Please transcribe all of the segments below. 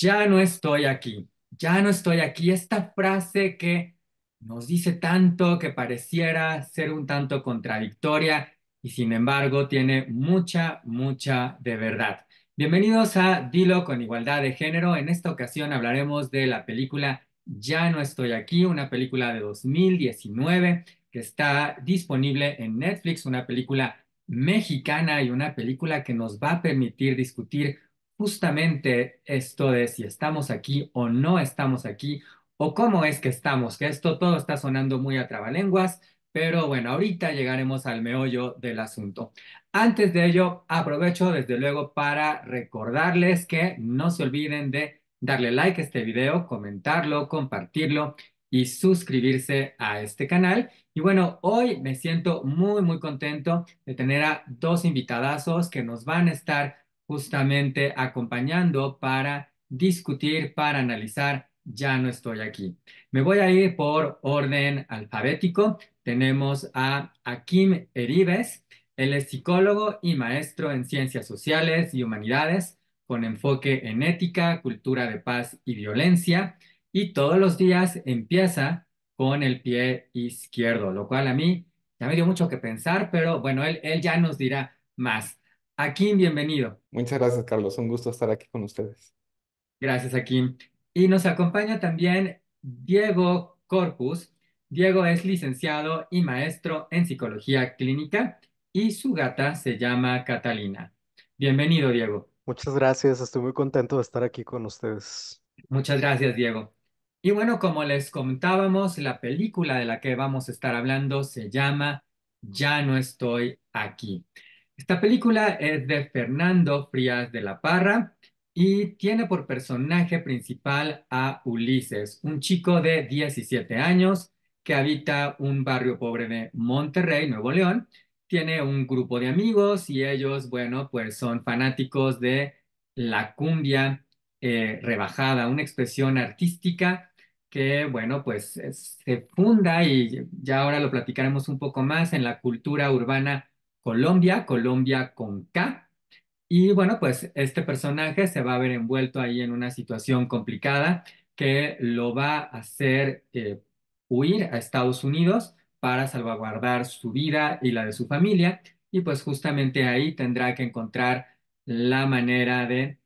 ya no estoy aquí, ya no estoy aquí. Esta frase que nos dice tanto, que pareciera ser un tanto contradictoria y sin embargo tiene mucha, mucha de verdad. Bienvenidos a Dilo con Igualdad de Género. En esta ocasión hablaremos de la película Ya no estoy aquí, una película de 2019 que está disponible en Netflix, una película mexicana y una película que nos va a permitir discutir justamente esto de si estamos aquí o no estamos aquí o cómo es que estamos, que esto todo está sonando muy a trabalenguas, pero bueno, ahorita llegaremos al meollo del asunto. Antes de ello, aprovecho desde luego para recordarles que no se olviden de darle like a este video, comentarlo, compartirlo y suscribirse a este canal. Y bueno, hoy me siento muy, muy contento de tener a dos invitadazos que nos van a estar justamente acompañando para discutir, para analizar. Ya no estoy aquí. Me voy a ir por orden alfabético. Tenemos a Akim Erives, Él es psicólogo y maestro en ciencias sociales y humanidades con enfoque en ética, cultura de paz y violencia. Y todos los días empieza con el pie izquierdo, lo cual a mí ya me dio mucho que pensar, pero bueno, él, él ya nos dirá más. Akin, bienvenido. Muchas gracias, Carlos. Un gusto estar aquí con ustedes. Gracias, Akin. Y nos acompaña también Diego Corpus. Diego es licenciado y maestro en psicología clínica y su gata se llama Catalina. Bienvenido, Diego. Muchas gracias, estoy muy contento de estar aquí con ustedes. Muchas gracias, Diego. Y bueno, como les contábamos, la película de la que vamos a estar hablando se llama Ya no estoy aquí. Esta película es de Fernando Frías de la Parra y tiene por personaje principal a Ulises, un chico de 17 años que habita un barrio pobre de Monterrey, Nuevo León. Tiene un grupo de amigos y ellos, bueno, pues son fanáticos de la cumbia eh, rebajada, una expresión artística que, bueno, pues eh, se funda y ya ahora lo platicaremos un poco más en la cultura urbana Colombia, Colombia con K. Y bueno, pues este personaje se va a ver envuelto ahí en una situación complicada que lo va a hacer eh, huir a Estados Unidos para salvaguardar su vida y la de su familia. Y pues justamente ahí tendrá que encontrar la manera de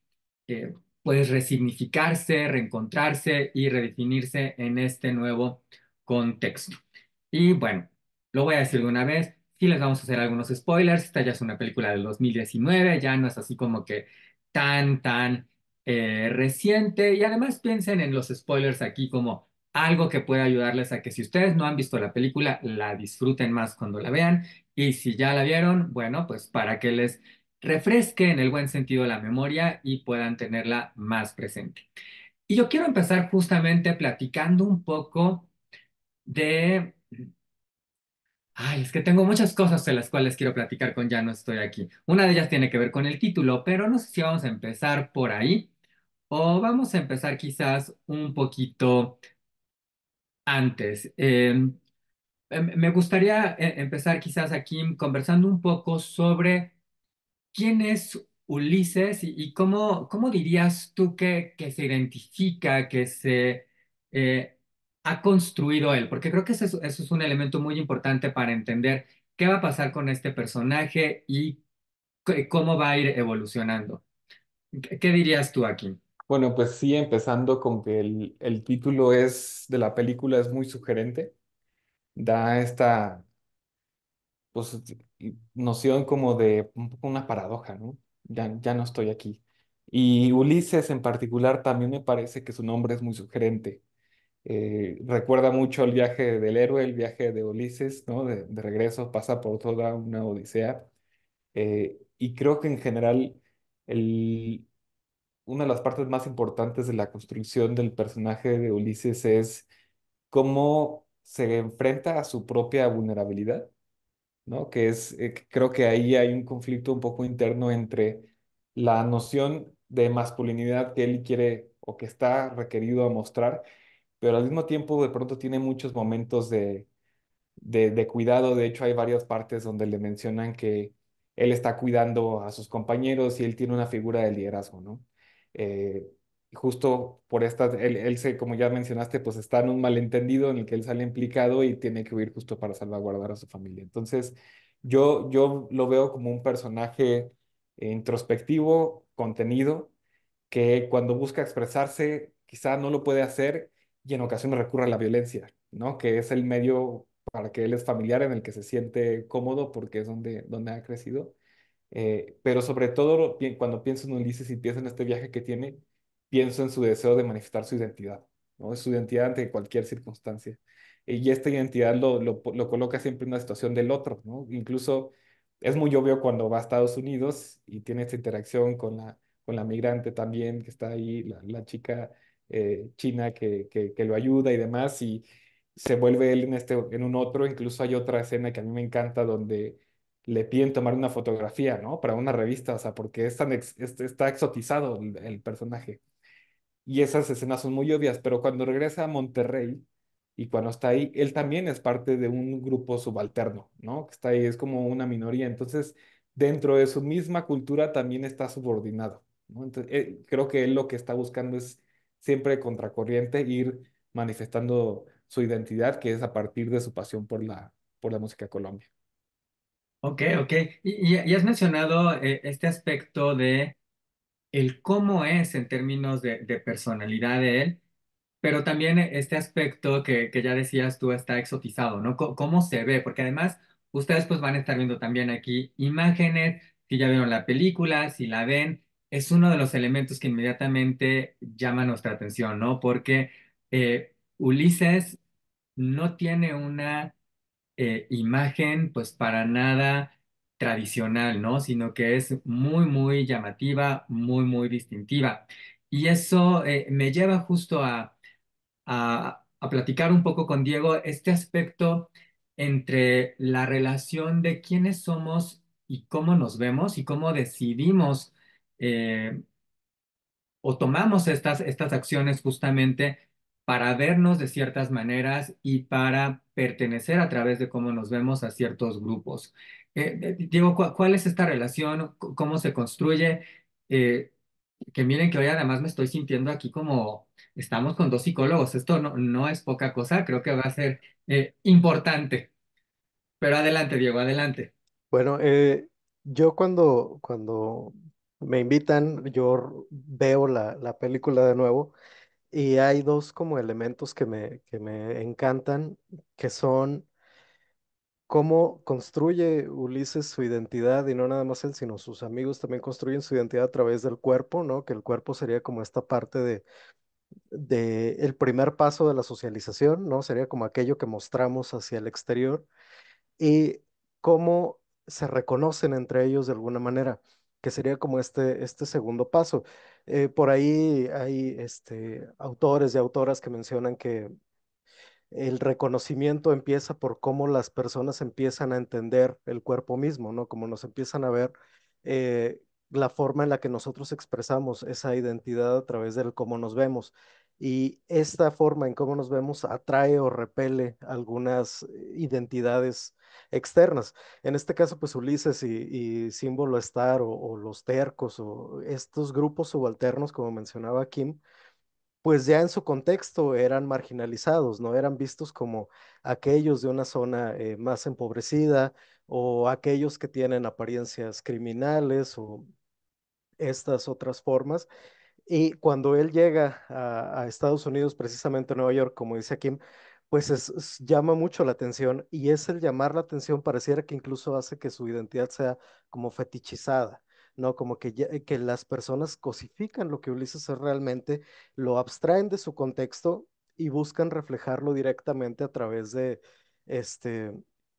eh, pues resignificarse, reencontrarse y redefinirse en este nuevo contexto. Y bueno, lo voy a decir de una vez, les vamos a hacer algunos spoilers. Esta ya es una película del 2019, ya no es así como que tan, tan eh, reciente. Y además piensen en los spoilers aquí como algo que pueda ayudarles a que si ustedes no han visto la película, la disfruten más cuando la vean. Y si ya la vieron, bueno, pues para que les refresque en el buen sentido la memoria y puedan tenerla más presente. Y yo quiero empezar justamente platicando un poco de Ay, es que tengo muchas cosas de las cuales quiero platicar con Ya no estoy aquí. Una de ellas tiene que ver con el título, pero no sé si vamos a empezar por ahí o vamos a empezar quizás un poquito antes. Em, em, me gustaría eh, empezar quizás aquí conversando un poco sobre quién es Ulises y, cómo, cómo dirías tú que, que se identifica, que se eh, ha construido él, porque creo que eso, es un elemento muy importante para entender qué va a pasar con este personaje y cómo va a ir evolucionando. ¿Qué dirías tú aquí? Bueno, pues sí, empezando con que el, el título es de la película es muy sugerente. Da esta pues, noción como de una paradoja, ¿no? Ya, ya no estoy aquí. Y Ulises en particular también me parece que su nombre es muy sugerente. Eh, recuerda mucho el viaje del héroe, el viaje de Ulises, ¿no? De, regreso, pasa por toda una odisea. Eh, y creo que en general una de las partes más importantes de la construcción del personaje de Ulises es cómo se enfrenta a su propia vulnerabilidad, ¿no? Que es, eh, creo que ahí hay un conflicto un poco interno entre la noción de masculinidad que él quiere o que está requerido a mostrar pero al mismo tiempo de pronto tiene muchos momentos de, de, cuidado. De hecho, hay varias partes donde le mencionan que él está cuidando a sus compañeros y él tiene una figura de liderazgo, ¿no? Eh, justo por esta, él, él, se, como ya mencionaste, pues está en un malentendido en el que él sale implicado y tiene que huir justo para salvaguardar a su familia. Entonces, yo, yo lo veo como un personaje introspectivo, contenido, que cuando busca expresarse, quizá no lo puede hacer y en ocasiones recurre a la violencia, ¿no? Que es el medio para que él es familiar en el que se siente cómodo porque es donde, donde ha crecido. Eh, pero sobre todo cuando pienso en Ulises y pienso en este viaje que tiene, pienso en su deseo de manifestar su identidad, ¿no? Es su identidad ante cualquier circunstancia. Y esta identidad lo, lo, lo coloca siempre en una situación del otro, ¿no? Incluso es muy obvio cuando va a Estados Unidos y tiene esta interacción con la, con la migrante también que está ahí, la, la chica eh, China que, lo ayuda y demás, y se vuelve él en, este, en un otro, incluso hay otra escena que a mí me encanta donde le piden tomar una fotografía, ¿no? Para una revista, o sea, porque es tan este, está exotizado el, personaje. Y esas escenas son muy obvias, pero cuando regresa a Monterrey y cuando está ahí, él también es parte de un grupo subalterno, ¿no? Que está ahí, es como una minoría. Entonces, dentro de su misma cultura también está subordinado, Entonces, eh, creo que él lo que está buscando es siempre contracorriente, ir manifestando su identidad, que es a partir de su pasión por la, por la música Colombia. Ok, ok. Y, has mencionado eh, este aspecto de el cómo es en términos de, personalidad de él, pero también eh, este aspecto que, que, ya decías tú está exotizado, ¿no? ¿Cómo se ve? Porque además ustedes pues van a estar viendo también aquí imágenes, si ya vieron la película, si la ven, es uno de los elementos que inmediatamente llama nuestra atención, ¿no? Porque eh, Ulises no tiene una eh, imagen pues para nada tradicional, ¿no? Sino que es muy, muy llamativa, muy, muy distintiva. Y eso eh, me lleva justo a, a, a platicar un poco con Diego este aspecto entre la relación de quiénes somos y cómo nos vemos y cómo decidimos eh, o tomamos estas, estas acciones justamente para vernos de ciertas maneras y para pertenecer a través de cómo nos vemos a ciertos grupos. Eh, eh, Diego, ¿cuál es esta relación? ¿Cómo se construye? que miren que hoy además me estoy sintiendo aquí como estamos con dos psicólogos. Esto no, no es poca cosa, creo que va a ser importante. Pero adelante, Diego, adelante. Bueno, yo cuando, cuando me invitan, yo veo la, película de nuevo y hay dos como elementos que me, que me encantan, que son cómo construye Ulises su identidad y no nada más él, sino sus amigos también construyen su identidad a través del cuerpo, ¿no? Que el cuerpo sería como esta parte de, de el primer paso de la socialización, ¿no? Sería como aquello que mostramos hacia el exterior y cómo se reconocen entre ellos de alguna manera que sería como este, este segundo paso. Eh, por ahí hay este, autores y autoras que mencionan que el reconocimiento empieza por cómo las personas empiezan a entender el cuerpo mismo, ¿no? Como nos empiezan a ver eh, la forma en la que nosotros expresamos esa identidad a través del cómo nos vemos y esta forma en cómo nos vemos atrae o repele algunas eh, identidades externas. En este caso, pues Ulises y, Símbolo estar o, los tercos o estos grupos subalternos, como mencionaba Kim, pues ya en su contexto eran marginalizados, no eran vistos como aquellos de una zona eh, más empobrecida o aquellos que tienen apariencias criminales o estas otras formas y cuando él llega a, Estados Unidos, precisamente a Nueva York, como dice Kim, pues llama mucho la atención y es el llamar la atención pareciera que incluso hace que su identidad sea como fetichizada. ¿no? Como que, que las personas cosifican lo que Ulises es realmente, lo abstraen de su contexto y buscan reflejarlo directamente a través de, este,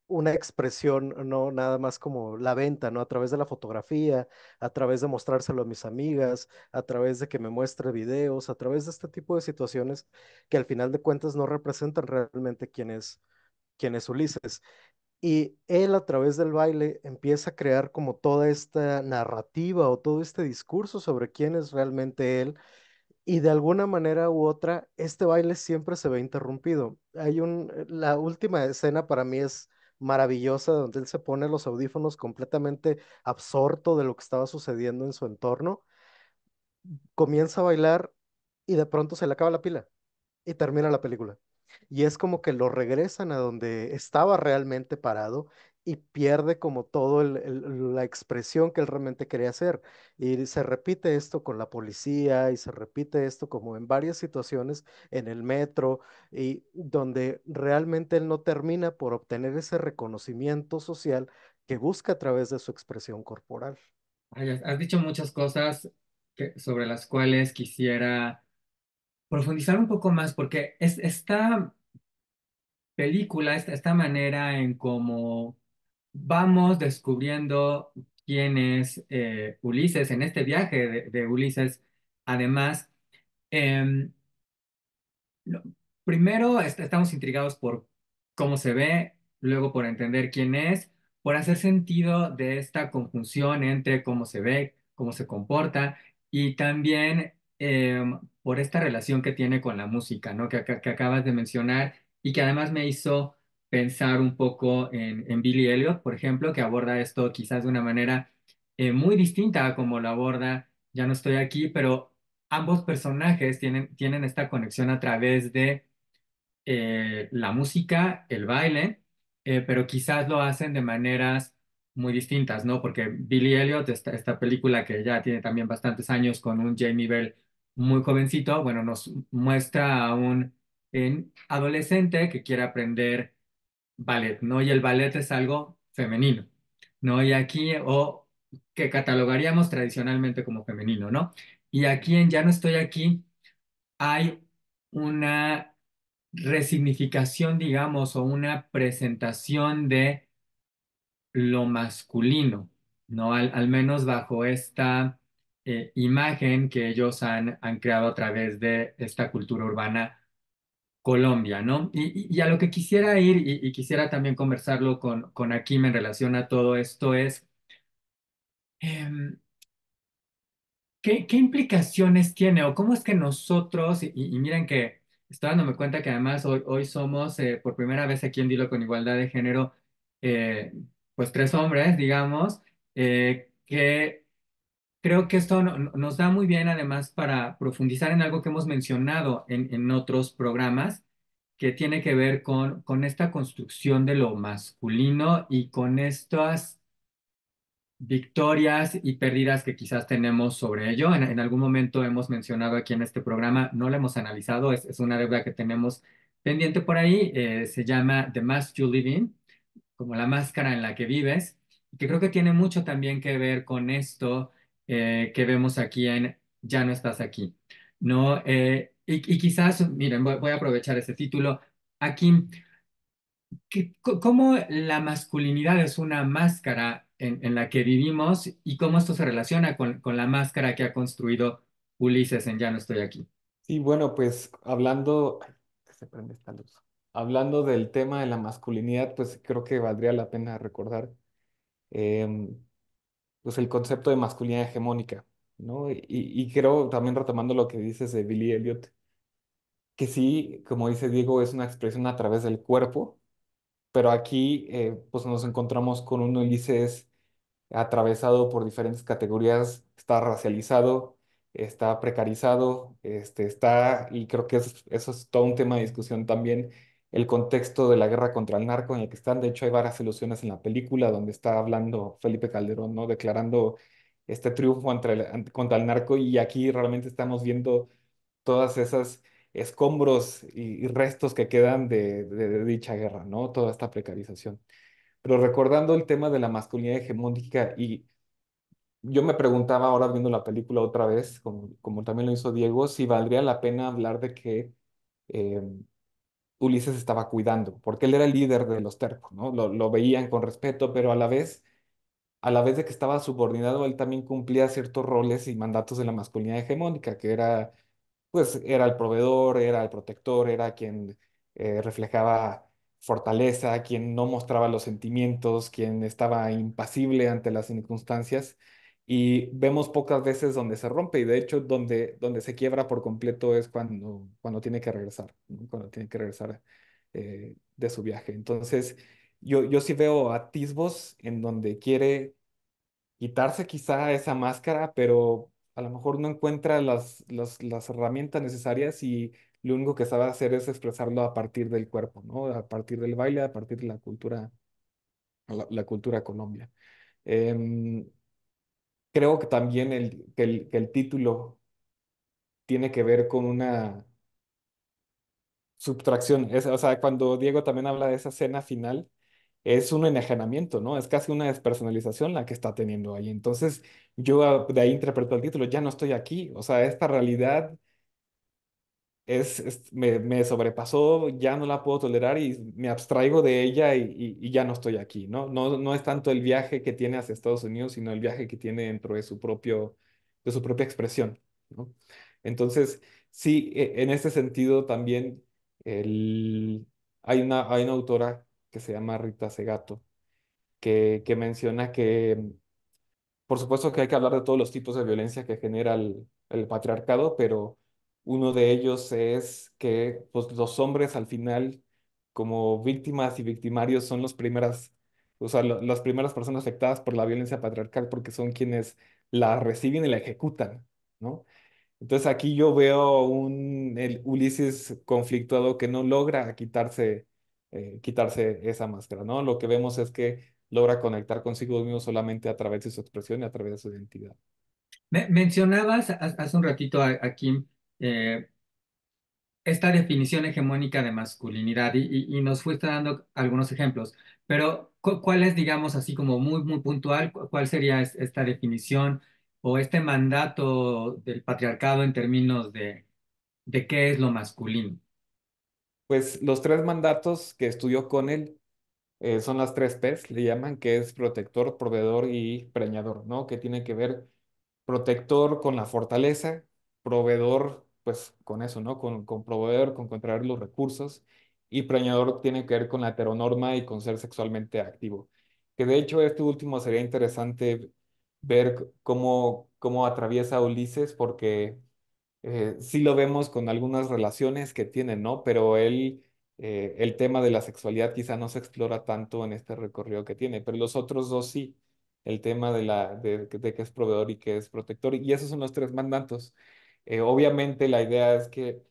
una expresión, no nada más como la venta, ¿no? A través de la fotografía, a través de mostrárselo a mis amigas, a través de que me muestre videos, a través de este tipo de situaciones que al final de cuentas no representan realmente quién es, quién es Ulises. Y él a través del baile empieza a crear como toda esta narrativa o todo este discurso sobre quién es realmente él. Y de alguna manera u otra, este baile siempre se ve interrumpido. Hay un, la última escena para mí es maravillosa donde él se pone los audífonos completamente absorto de lo que estaba sucediendo en su entorno, comienza a bailar y de pronto se le acaba la pila y termina la película. Y es como que lo regresan a donde estaba realmente parado y pierde como todo el, la expresión que él realmente quería hacer. Y se repite esto con la policía y se repite esto como en varias situaciones en el metro y donde realmente él no termina por obtener ese reconocimiento social que busca a través de su expresión corporal. Has dicho muchas cosas que, sobre las cuales quisiera profundizar un poco más porque es, esta película, esta, esta manera en cómo vamos descubriendo quién es eh, Ulises en este viaje de, Ulises. Además, em, primero estamos intrigados por cómo se ve, luego por entender quién es, por hacer sentido de esta conjunción entre cómo se ve, cómo se comporta y también em, por esta relación que tiene con la música, ¿no? que acabas de mencionar y que además me hizo pensar un poco en, en Billy Elliot, por ejemplo, que aborda esto quizás de una manera eh, muy distinta a como lo aborda Ya no estoy aquí, pero ambos personajes tienen, tienen esta conexión a través de eh, la música, el baile, eh, pero quizás lo hacen de maneras muy distintas, ¿no? Porque Billy Elliot, esta, película que ya tiene también bastantes años con un Jamie Bell muy jovencito, bueno, nos muestra a un en adolescente que quiere aprender ¿no? Y el ballet es algo femenino, ¿no? Y aquí, o que catalogaríamos tradicionalmente como femenino, ¿no? Y aquí en Ya no estoy aquí hay una resignificación, digamos, o una presentación de lo masculino, ¿no? Al, menos bajo esta eh, imagen que ellos han, han creado a través de esta cultura urbana Colombia, ¿no? Y, a lo que quisiera ir y, quisiera también conversarlo con, con Akim en relación a todo esto es, em, ¿qué, implicaciones tiene o cómo es que nosotros, y, miren que estoy dándome cuenta que además hoy, somos eh, por primera vez aquí en Dilo con Igualdad de Género, eh, pues tres hombres, digamos, eh, que creo que esto nos da muy bien además para profundizar en algo que hemos mencionado en, otros programas, que tiene que ver con, con esta construcción de lo masculino y con estas victorias y pérdidas que quizás tenemos sobre ello. En, algún momento hemos mencionado aquí en este programa, no lo hemos analizado, es, es una deuda que tenemos pendiente por ahí, eh, se llama The Mask You Live In, como la máscara en la que vives, que creo que tiene mucho también que ver con esto eh, que vemos aquí en Ya no estás aquí, ¿no? Eh, y, y, quizás, miren, voy, a aprovechar este título aquí, cómo la masculinidad es una máscara en, en, la que vivimos y cómo esto se relaciona con, con la máscara que ha construido Ulises en Ya no estoy aquí. Y bueno, pues hablando, se prende esta luz. Hablando del tema de la masculinidad, pues creo que valdría la pena recordar em, pues el concepto de masculinidad hegemónica, ¿no? Y, y creo también retomando lo que dices de Billy Elliot, que sí, como dice Diego, es una expresión a través del cuerpo, pero aquí eh, pues nos encontramos con un Ulises atravesado por diferentes categorías, está racializado, está precarizado, este, está, y creo que eso es todo un tema de discusión también, el contexto de la guerra contra el narco en el que están. De hecho, hay varias ilusiones en la película donde está hablando Felipe Calderón, ¿no? Declarando este triunfo contra el narco y aquí realmente estamos viendo todas esas escombros y, restos que quedan de, dicha guerra, ¿no? Toda esta precarización. Pero recordando el tema de la masculinidad hegemónica y yo me preguntaba ahora viendo la película otra vez, como, también lo hizo Diego, si valdría la pena hablar de que eh, Ulises estaba cuidando, porque él era el líder de los tercos, Lo, veían con respeto, pero a la vez, a la vez de que estaba subordinado, él también cumplía ciertos roles y mandatos de la masculinidad hegemónica, que era, pues, era el proveedor, era el protector, era quien eh, reflejaba fortaleza, quien no mostraba los sentimientos, quien estaba impasible ante las circunstancias y vemos pocas veces donde se rompe y de hecho donde, donde se quiebra por completo es cuando, cuando tiene que regresar, cuando tiene que regresar eh, de su viaje. Entonces, yo, yo sí veo atisbos en donde quiere quitarse quizá esa máscara, pero a lo mejor no encuentra las, las, las herramientas necesarias y lo único que sabe hacer es expresarlo a partir del cuerpo, ¿no? A partir del baile, a partir de la cultura, la, cultura colombia. Em, creo que también el, que el, título tiene que ver con una subtracción. o sea, cuando Diego también habla de esa escena final, es un enajenamiento, ¿no? Es casi una despersonalización la que está teniendo ahí. Entonces, yo ah, de ahí interpreto el título, ya no estoy aquí. O sea, esta realidad es, me, sobrepasó, ya no la puedo tolerar y me abstraigo de ella y, ya no estoy aquí, ¿no? ¿no? No es tanto el viaje que tiene hacia Estados Unidos, sino el viaje que tiene dentro de su, propio, de su propia expresión, Entonces, sí, e, en este sentido también hay, una, hay una autora que se llama Rita Segato, que, menciona que, por supuesto que hay que hablar de todos los tipos de violencia que genera el patriarcado, pero uno de ellos es que pues, los hombres al final, como víctimas y victimarios, son los primeras, o sea, las primeras personas afectadas por la violencia patriarcal porque son quienes la reciben y la ejecutan, ¿no? Entonces aquí yo veo un el Ulises conflictuado que no logra quitarse, eh, quitarse esa máscara, ¿no? Lo que vemos es que logra conectar consigo mismo solamente a través de su expresión y a través de su identidad. Me mencionabas hace un ratito a Kim eh, esta definición hegemónica de masculinidad y, nos fuiste dando algunos ejemplos, pero ¿cuál es, digamos, así como muy, muy puntual, cuál sería esta definición o este mandato del patriarcado en términos de, de qué es lo masculino? Pues los tres mandatos que estudió con él eh, son las tres P's, le llaman, que es protector, proveedor y preñador, ¿no? Que tiene que ver protector con la fortaleza, proveedor pues con eso, ¿no? Con, con con contraer los recursos. Y preñador tiene que ver con la heteronorma y con ser sexualmente activo. Que de hecho este último sería interesante ver cómo, cómo atraviesa Ulises, porque eh, sí lo vemos con algunas relaciones que tiene, ¿no? Pero él, eh, el tema de la sexualidad quizá no se explora tanto en este recorrido que tiene, pero los otros dos sí, el tema de, la, de que es proveedor y que es protector, y esos son los tres mandatos. Eh, obviamente la idea es que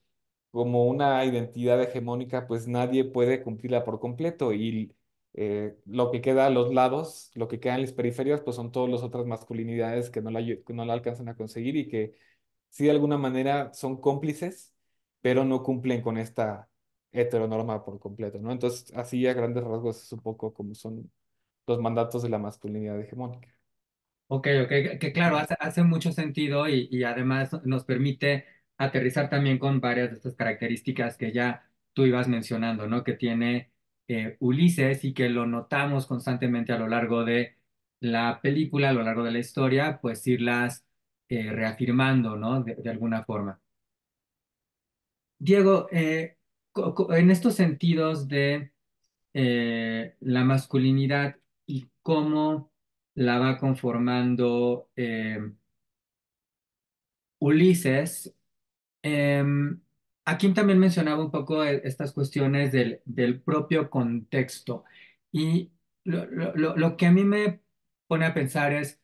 como una identidad hegemónica, pues nadie puede cumplirla por completo y eh, lo que queda a los lados, lo que queda en las periferias, pues son todas las otras masculinidades que no la, no la alcanzan a conseguir y que sí de alguna manera son cómplices, pero no cumplen con esta heteronorma por completo, ¿no? Entonces, así a grandes rasgos es un poco como son los mandatos de la masculinidad hegemónica. Ok, ok, que claro, hace, mucho sentido y, además nos permite aterrizar también con varias de estas características que ya tú ibas mencionando, ¿no? Que tiene eh, Ulises y que lo notamos constantemente a lo largo de la película, a lo largo de la historia, pues irlas eh, reafirmando, ¿no? De, alguna forma. Diego, eh, en estos sentidos de la masculinidad y cómo la va conformando eh, Ulises. Eh, aquí también mencionaba un poco eh, estas cuestiones del, del propio contexto y lo, lo, lo, que a mí me pone a pensar es,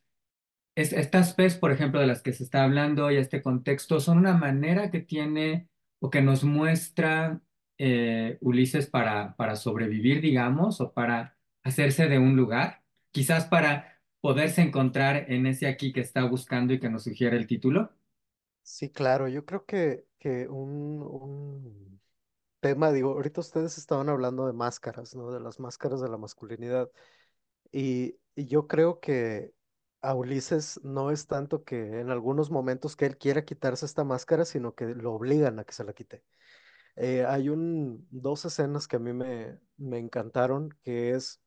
es, estas PES, por ejemplo, de las que se está hablando y este contexto, son una manera que tiene o que nos muestra eh, Ulises para, para sobrevivir, digamos, o para hacerse de un lugar, quizás para poderse encontrar en ese aquí que está buscando y que nos sugiere el título? Sí, claro, yo creo que, que un, un tema, digo, ahorita ustedes estaban hablando de máscaras, ¿no? De las máscaras de la masculinidad. Y, yo creo que a Ulises no es tanto que en algunos momentos que él quiera quitarse esta máscara, sino que lo obligan a que se la quite. Eh, hay un, dos escenas que a mí me, me encantaron, que es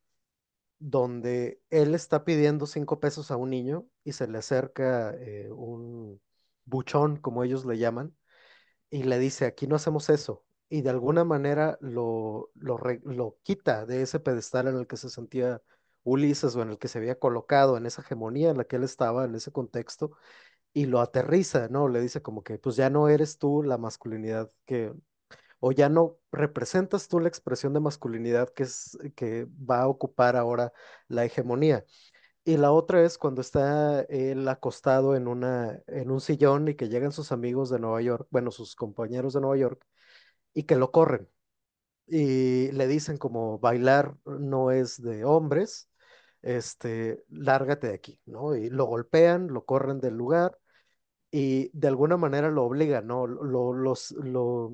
donde él está pidiendo cinco pesos a un niño y se le acerca eh, un buchón, como ellos le llaman, y le dice, aquí no hacemos eso. Y de alguna manera lo, lo, lo quita de ese pedestal en el que se sentía Ulises o en el que se había colocado, en esa hegemonía en la que él estaba, en ese contexto, y lo aterriza, ¿no? Le dice como que, pues ya no eres tú la masculinidad que o ya no representas tú la expresión de masculinidad que, es, que va a ocupar ahora la hegemonía. Y la otra es cuando está él acostado en, una, en un sillón y que llegan sus amigos de Nueva York, bueno, sus compañeros de Nueva York, y que lo corren. Y le dicen como bailar no es de hombres, este, lárgate de aquí, ¿no? Y lo golpean, lo corren del lugar y de alguna manera lo obligan, ¿no? los, lo,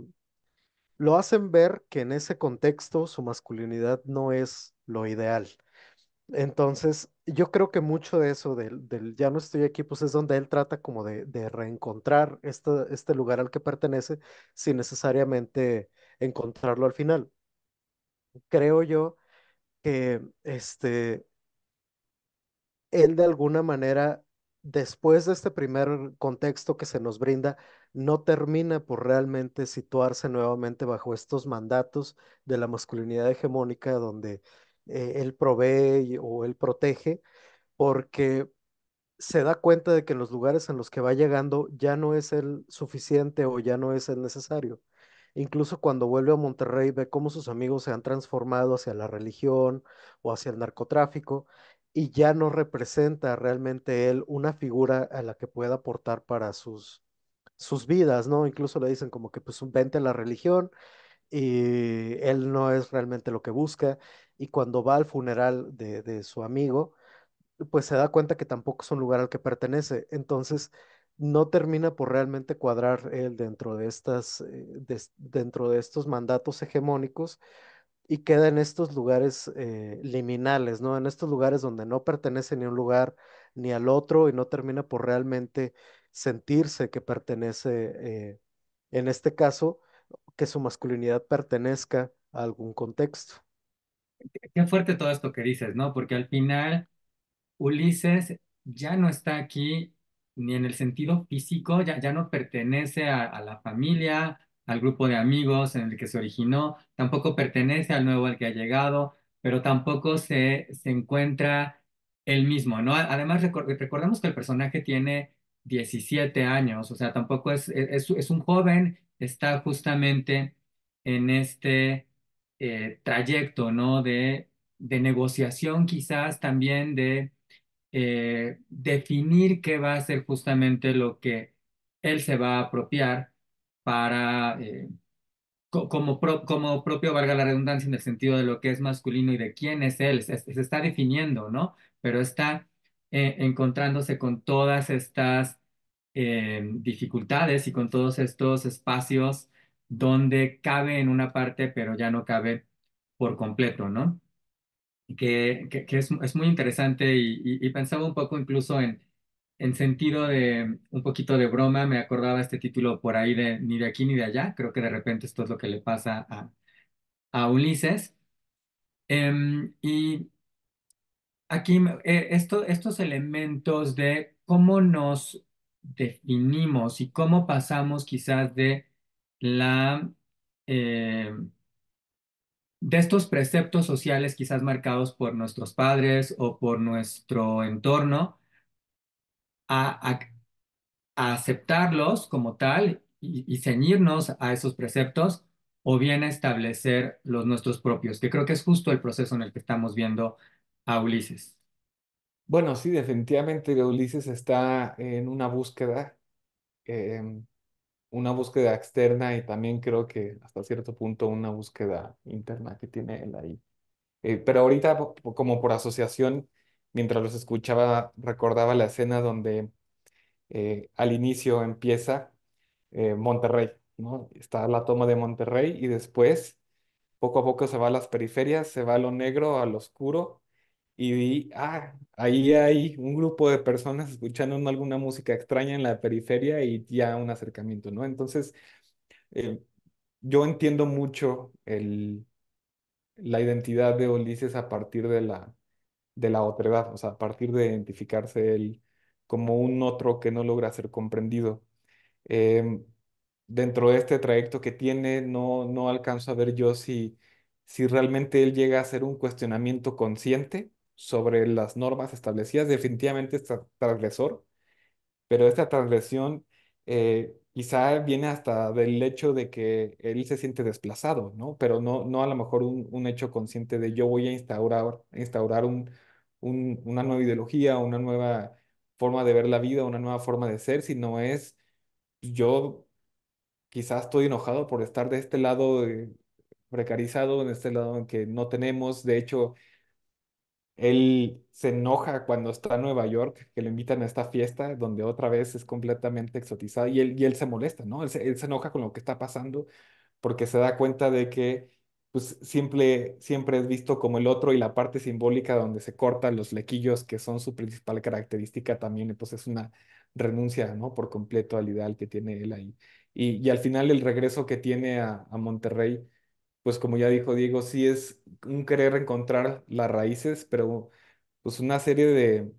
lo hacen ver que en ese contexto su masculinidad no es lo ideal. Entonces, yo creo que mucho de eso, del, ya no estoy aquí, pues es donde él trata como de, reencontrar este, este lugar al que pertenece sin necesariamente encontrarlo al final. Creo yo que este, él de alguna manera después de este primer contexto que se nos brinda, no termina por realmente situarse nuevamente bajo estos mandatos de la masculinidad hegemónica donde eh, él provee o él protege, porque se da cuenta de que en los lugares en los que va llegando ya no es el suficiente o ya no es el necesario. Incluso cuando vuelve a Monterrey ve cómo sus amigos se han transformado hacia la religión o hacia el narcotráfico y ya no representa realmente él una figura a la que pueda aportar para sus, sus vidas, ¿no? Incluso le dicen como que pues vente a la religión y él no es realmente lo que busca y cuando va al funeral de, su amigo, pues se da cuenta que tampoco es un lugar al que pertenece. Entonces, no termina por realmente cuadrar él dentro de estas, eh, dentro de estos mandatos hegemónicos y queda en estos lugares eh, liminales, ¿no? En estos lugares donde no pertenece ni a un lugar ni al otro y no termina por realmente sentirse que pertenece, eh, en este caso, que su masculinidad pertenezca a algún contexto. Qué fuerte todo esto que dices, ¿no? Porque al final Ulises ya no está aquí ni en el sentido físico, ya, ya no pertenece a la familia, al grupo de amigos en el que se originó, tampoco pertenece al nuevo al que ha llegado, pero tampoco se, se encuentra él mismo, ¿no? Además, recordemos que el personaje tiene 17 años, o sea, tampoco e-, es, es, un joven, está justamente en este eh, trayecto, ¿no? De, negociación quizás también de eh, definir qué va a ser justamente lo que él se va a apropiar para, eh, como, como propio, valga la redundancia, en el sentido de lo que es masculino y de quién es él, se, está definiendo, ¿no? Pero está eh, encontrándose con todas estas eh, dificultades y con todos estos espacios donde cabe en una parte, pero ya no cabe por completo, ¿no? Que, es, muy interesante y pensaba un poco incluso en, en sentido de un poquito de broma, me acordaba este título por ahí de ni de aquí ni de allá, creo que de repente esto es lo que le pasa a, Ulises. Em, y aquí eh, estos elementos de cómo nos definimos y cómo pasamos quizás de la... Eh, de estos preceptos sociales quizás marcados por nuestros padres o por nuestro entorno, a, aceptarlos como tal y, ceñirnos a esos preceptos o bien a establecer los nuestros propios, que creo que es justo el proceso en el que estamos viendo a Ulises. Bueno, sí, definitivamente Ulises está en una búsqueda, em, una búsqueda externa y también creo que hasta cierto punto una búsqueda interna que tiene él ahí. Eh, pero ahorita, como por asociación, mientras los escuchaba, recordaba la escena donde eh, al inicio empieza eh, Monterrey, ¿no? Está la toma de Monterrey y después, poco a poco se va a las periferias, se va a lo negro, a lo oscuro, y ah, ahí hay un grupo de personas escuchando alguna música extraña en la periferia y ya un acercamiento, ¿no? Entonces, eh, yo entiendo mucho el, la identidad de Ulises a partir de la de la otra edad, o sea, a partir de identificarse él como un otro que no logra ser comprendido. Em, dentro de este trayecto que tiene, no, no alcanzo a ver yo si, si realmente él llega a ser un cuestionamiento consciente sobre las normas establecidas. Definitivamente es transgresor, pero esta transgresión eh, quizá viene hasta del hecho de que él se siente desplazado, ¿no? Pero no, no a lo mejor un, un hecho consciente de yo voy a instaurar, instaurar un, una nueva ideología, una nueva forma de ver la vida, una nueva forma de ser, si no es pues, yo quizás estoy enojado por estar de este lado eh, precarizado, en este lado en que no tenemos, de hecho, él se enoja cuando está en Nueva York, que lo invitan a esta fiesta, donde otra vez es completamente exotizada y él, y él se molesta, ¿no? él se enoja con lo que está pasando, porque se da cuenta de que pues siempre, siempre es visto como el otro y la parte simbólica donde se cortan los lequillos, que son su principal característica también, pues es una renuncia, ¿no? Por completo al ideal que tiene él ahí. Y, al final el regreso que tiene a, Monterrey, pues como ya dijo Diego, sí es un querer encontrar las raíces, pero pues una serie de,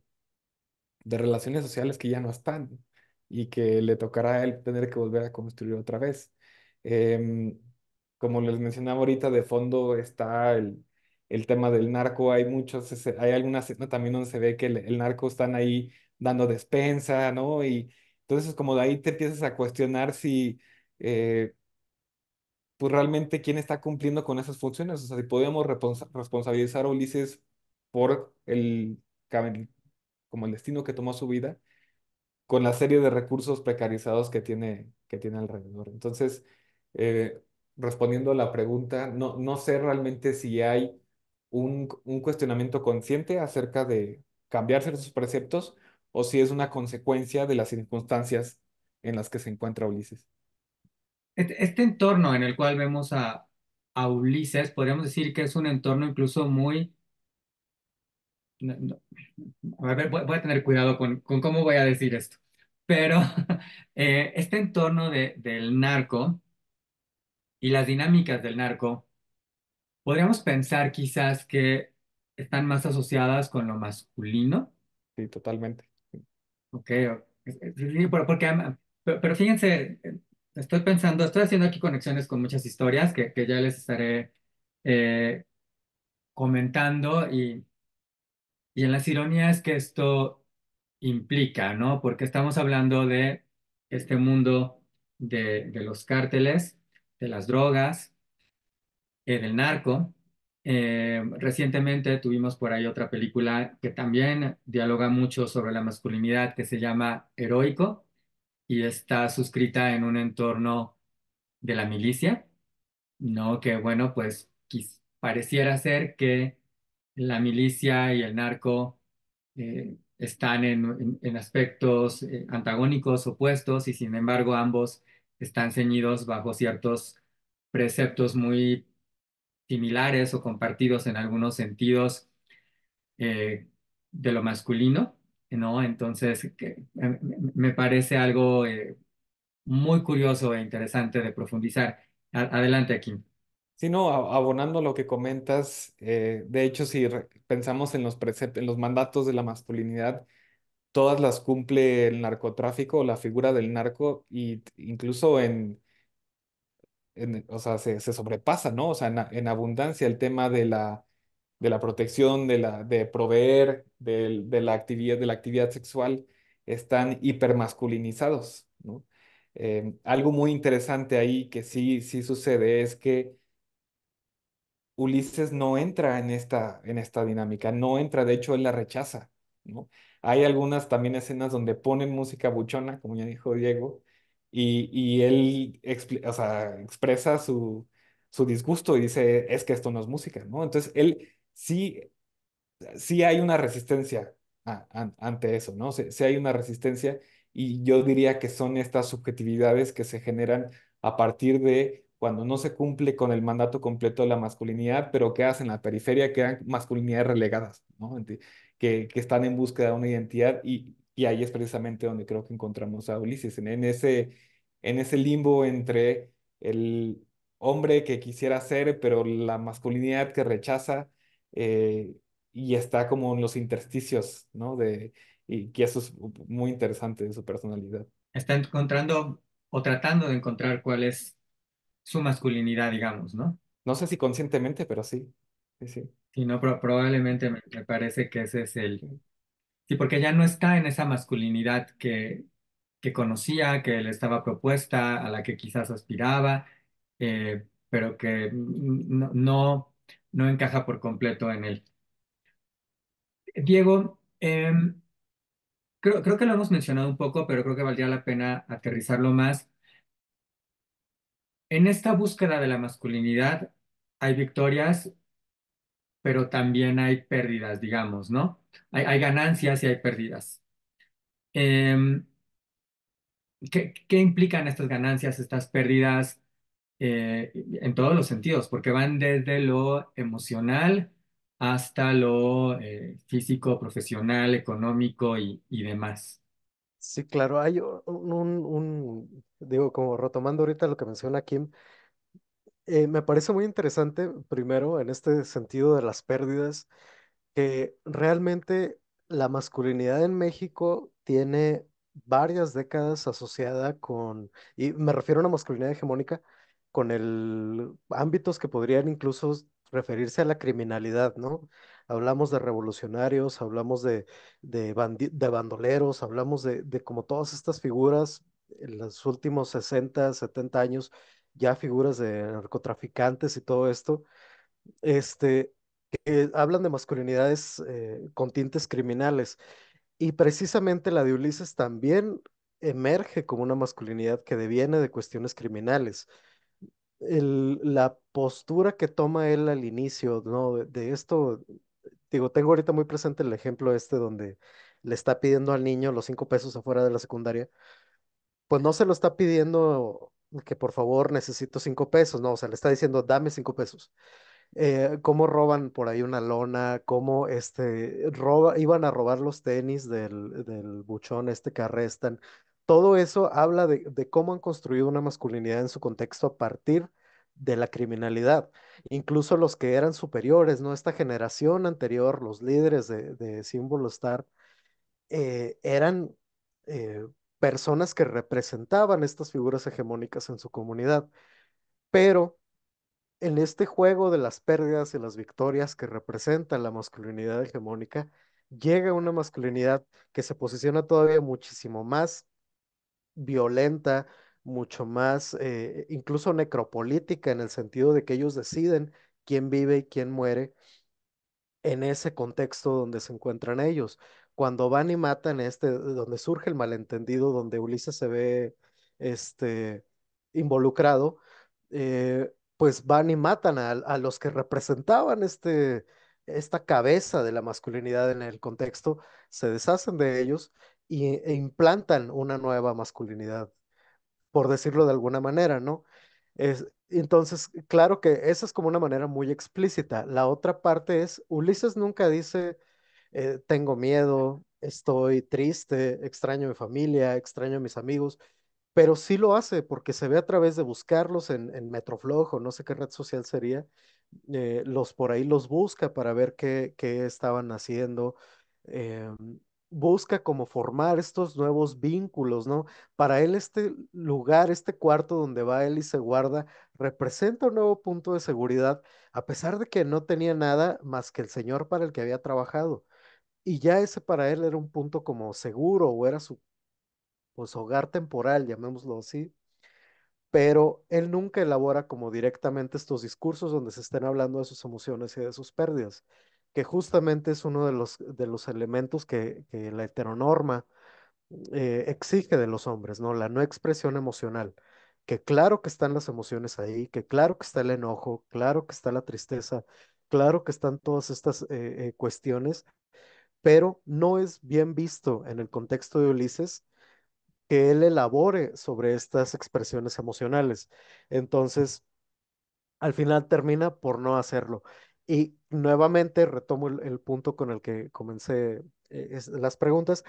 de relaciones sociales que ya no están y que le tocará a él tener que volver a construir otra vez. Em, como les mencionaba ahorita, de fondo está el, tema del narco, hay muchos, hay algunas también donde se ve que el, narco están ahí dando despensa, ¿no? Y entonces como de ahí te empiezas a cuestionar si... Eh, pues realmente quién está cumpliendo con esas funciones. O sea, si podíamos responsabilizar a Ulises por el, como el destino que tomó su vida, con la serie de recursos precarizados que tiene, que tiene alrededor. Entonces, eh, respondiendo a la pregunta, no, no sé realmente si hay un, un cuestionamiento consciente acerca de cambiarse sus preceptos o si es una consecuencia de las circunstancias en las que se encuentra Ulises. Este, este entorno en el cual vemos a, Ulises, podríamos decir que es un entorno incluso muy... voy, a tener cuidado con, con, cómo voy a decir esto, pero eh, este entorno de, del narco y las dinámicas del narco, podríamos pensar quizás que están más asociadas con lo masculino. Sí, totalmente. Ok, porque, pero fíjense, eh, estoy pensando, estoy haciendo aquí conexiones con muchas historias que, ya les estaré eh, comentando y, y en las ironías que esto implica, ¿no? Porque estamos hablando de este mundo de, de los cárteles de las drogas, del narco. Eh, recientemente tuvimos por ahí otra película que también dialoga mucho sobre la masculinidad que se llama Heroico y está suscrita en un entorno de la milicia, ¿no? Que bueno, pues pareciera ser que la milicia y el narco eh, están en, aspectos eh, antagónicos, opuestos, y sin embargo ambos están ceñidos bajo ciertos preceptos muy similares o compartidos en algunos sentidos eh, de lo masculino, ¿no? Entonces, em, em, me parece algo eh, muy curioso e interesante de profundizar. adelante, Akin. Sí, no, abonando lo que comentas, eh, de hecho, si pensamos en los, en los mandatos de la masculinidad, todas las cumple el narcotráfico la figura del narco, y incluso en, o sea, se, sobrepasa, ¿no? O sea, en, abundancia el tema de la, de la protección, de, la, de proveer, de, la actividad, de la actividad sexual, están hipermasculinizados, eh, algo muy interesante ahí que sí, sí sucede es que Ulises no entra en esta, en esta dinámica, no entra, de hecho él la rechaza. Hay algunas también escenas donde ponen música buchona, como ya dijo Diego, y, él expresa su, disgusto y dice, es que esto no es música, ¿no? Entonces, él sí, sí hay una resistencia ante eso, ¿no? Sí, hay una resistencia y yo diría que son estas subjetividades que se generan a partir de cuando no se cumple con el mandato completo de la masculinidad, pero quedas en la periferia, quedan masculinidades relegadas, ¿no? que, están en búsqueda de una identidad y, y ahí es precisamente donde creo que encontramos a Ulises, en, ese, en ese limbo entre el hombre que quisiera ser, pero la masculinidad que rechaza eh, y está como en los intersticios, ¿no? De, y que eso es muy interesante de su personalidad. Está encontrando o tratando de encontrar cuál es su masculinidad, digamos, ¿no? No sé si conscientemente, pero sí. Sí, sí. Sí, pero probablemente me, parece que ese es el... Sí, porque ya no está en esa masculinidad que, que conocía, que le estaba propuesta, a la que quizás aspiraba, eh, pero que no, no, no, encaja por completo en él. Diego, em, creo, creo que lo hemos mencionado un poco, pero creo que valdría la pena aterrizarlo más. En esta búsqueda de la masculinidad hay victorias pero también hay pérdidas, digamos, ¿no? Hay, hay ganancias y hay pérdidas. Em, ¿qué, ¿qué, implican estas ganancias, estas pérdidas eh, en todos los sentidos? Porque van desde lo emocional hasta lo eh, físico, profesional, económico y, y, demás. Sí, claro, hay un, un, un, digo, como retomando ahorita lo que menciona Kim, eh, me parece muy interesante, primero, en este sentido de las pérdidas, que realmente la masculinidad en México tiene varias décadas asociada con, y me refiero a una masculinidad hegemónica, con el ámbitos que podrían incluso referirse a la criminalidad, ¿no? Hablamos de revolucionarios, hablamos de, bandoleros, hablamos de, de como todas estas figuras en los últimos 60, 70 años ya figuras de narcotraficantes y todo esto, este, que hablan de masculinidades eh, con tintes criminales. Y precisamente la de Ulises también emerge como una masculinidad que deviene de cuestiones criminales. la postura que toma él al inicio, ¿no? De, esto, digo, tengo ahorita muy presente el ejemplo este donde le está pidiendo al niño los cinco pesos afuera de la secundaria, pues no se lo está pidiendo que por favor necesito cinco pesos, no, o sea, le está diciendo, dame cinco pesos. Eh, cómo roban por ahí una lona, cómo este, roba, iban a robar los tenis del, buchón este que arrestan. Todo eso habla de, cómo han construido una masculinidad en su contexto a partir de la criminalidad. Incluso los que eran superiores, ¿no? Esta generación anterior, los líderes de, de Símbolo Star, eh, eran eh, personas que representaban estas figuras hegemónicas en su comunidad. Pero en este juego de las pérdidas y las victorias que representa la masculinidad hegemónica, llega una masculinidad que se posiciona todavía muchísimo más violenta, mucho más, eh, incluso necropolítica, en el sentido de que ellos deciden quién vive y quién muere en ese contexto donde se encuentran ellos cuando van y matan este, donde surge el malentendido, donde Ulises se ve este, involucrado, eh, pues van y matan a, los que representaban este, esta cabeza de la masculinidad en el contexto, se deshacen de ellos y, e implantan una nueva masculinidad, por decirlo de alguna manera, ¿no? entonces, claro que esa es como una manera muy explícita. La otra parte es, Ulises nunca dice, eh, tengo miedo, estoy triste, extraño a mi familia, extraño a mis amigos, pero sí lo hace porque se ve a través de buscarlos en, Metroflojo, no sé qué red social sería, eh, los por ahí los busca para ver qué, estaban haciendo. Eh, busca como formar estos nuevos vínculos, ¿no? Para él este lugar, este cuarto donde va él y se guarda, representa un nuevo punto de seguridad, a pesar de que no tenía nada más que el señor para el que había trabajado y ya ese para él era un punto como seguro o era su pues, hogar temporal, llamémoslo así, pero él nunca elabora como directamente estos discursos donde se estén hablando de sus emociones y de sus pérdidas, que justamente es uno de los, de los elementos que, la heteronorma eh, exige de los hombres, ¿no? La no expresión emocional, que claro que están las emociones ahí, que claro que está el enojo, claro que está la tristeza, claro que están todas estas eh, eh, cuestiones, pero no es bien visto en el contexto de Ulises que él elabore sobre estas expresiones emocionales. Entonces, al final termina por no hacerlo. Y nuevamente retomo el, punto con el que comencé eh, las preguntas.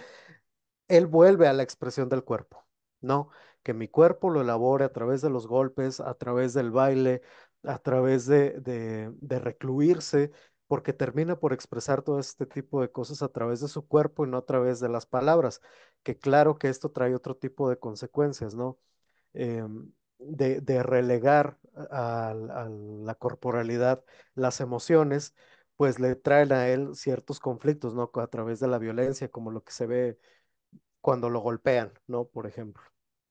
Él vuelve a la expresión del cuerpo, ¿no? Que mi cuerpo lo elabore a través de los golpes, a través del baile, a través de recluirse porque termina por expresar todo este tipo de cosas a través de su cuerpo y no a través de las palabras, que claro que esto trae otro tipo de consecuencias, ¿no? Em, de, relegar a, la corporalidad las emociones, pues le traen a él ciertos conflictos, ¿no? A través de la violencia, como lo que se ve cuando lo golpean, ¿no? Por ejemplo.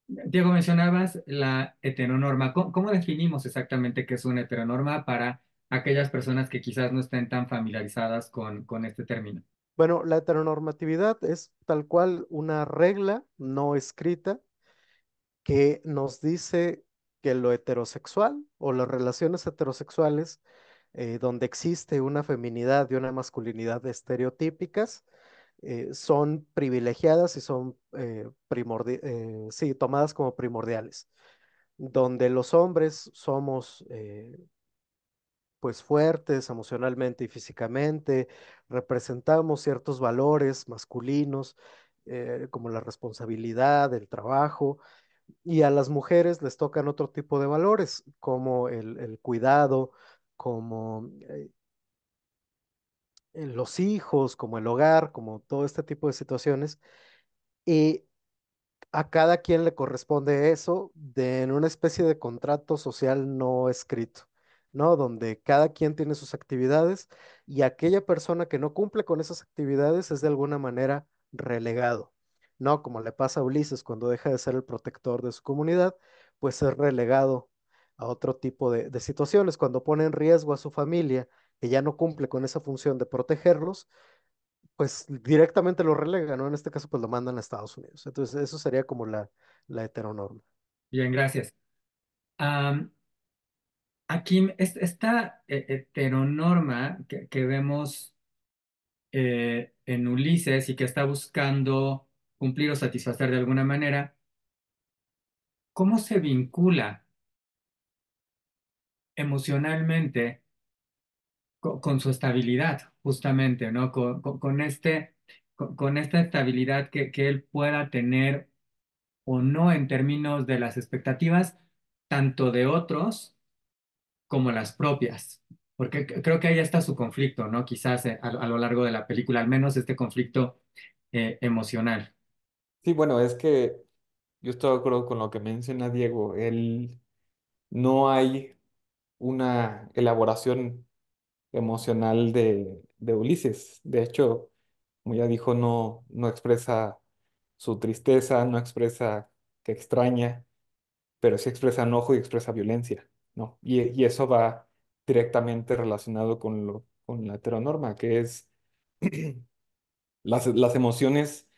Diego, mencionabas la heteronorma. ¿Cómo, cómo definimos exactamente qué es una heteronorma para aquellas personas que quizás no estén tan familiarizadas con, con este término? Bueno, la heteronormatividad es tal cual una regla no escrita que nos dice que lo heterosexual o las relaciones heterosexuales eh, donde existe una feminidad y una masculinidad estereotípicas eh, son privilegiadas y son eh, eh, sí, tomadas como primordiales, donde los hombres somos pues fuertes emocionalmente y físicamente, representamos ciertos valores masculinos eh, como la responsabilidad, el trabajo, y a las mujeres les tocan otro tipo de valores como el, cuidado, como eh, los hijos, como el hogar, como todo este tipo de situaciones. Y a cada quien le corresponde eso de, en una especie de contrato social no escrito. ¿no? Donde cada quien tiene sus actividades y aquella persona que no cumple con esas actividades es de alguna manera relegado, ¿no? Como le pasa a Ulises cuando deja de ser el protector de su comunidad, pues es relegado a otro tipo de, situaciones, cuando pone en riesgo a su familia, que ya no cumple con esa función de protegerlos, pues directamente lo relegan, En este caso, pues lo mandan a Estados Unidos. Entonces, eso sería como la, la heteronorma. Bien, gracias aquí esta eh, heteronorma que, vemos eh, en Ulises y que está buscando cumplir o satisfacer de alguna manera, ¿cómo se vincula emocionalmente con, su estabilidad, justamente, ¿no? Con, este, con, esta estabilidad que él pueda tener o no en términos de las expectativas, tanto de otros como las propias, porque creo que ahí está su conflicto, ¿no? Quizás eh, a, lo largo de la película, al menos este conflicto eh, emocional. Sí, bueno, es que yo estoy de acuerdo con lo que menciona Diego, él no hay una elaboración emocional de, Ulises, de hecho, como ya dijo, no, no expresa su tristeza, no expresa que extraña, pero sí expresa enojo y expresa violencia. ¿no? Y, eso va directamente relacionado con, lo, con la heteronorma, que es las, las emociones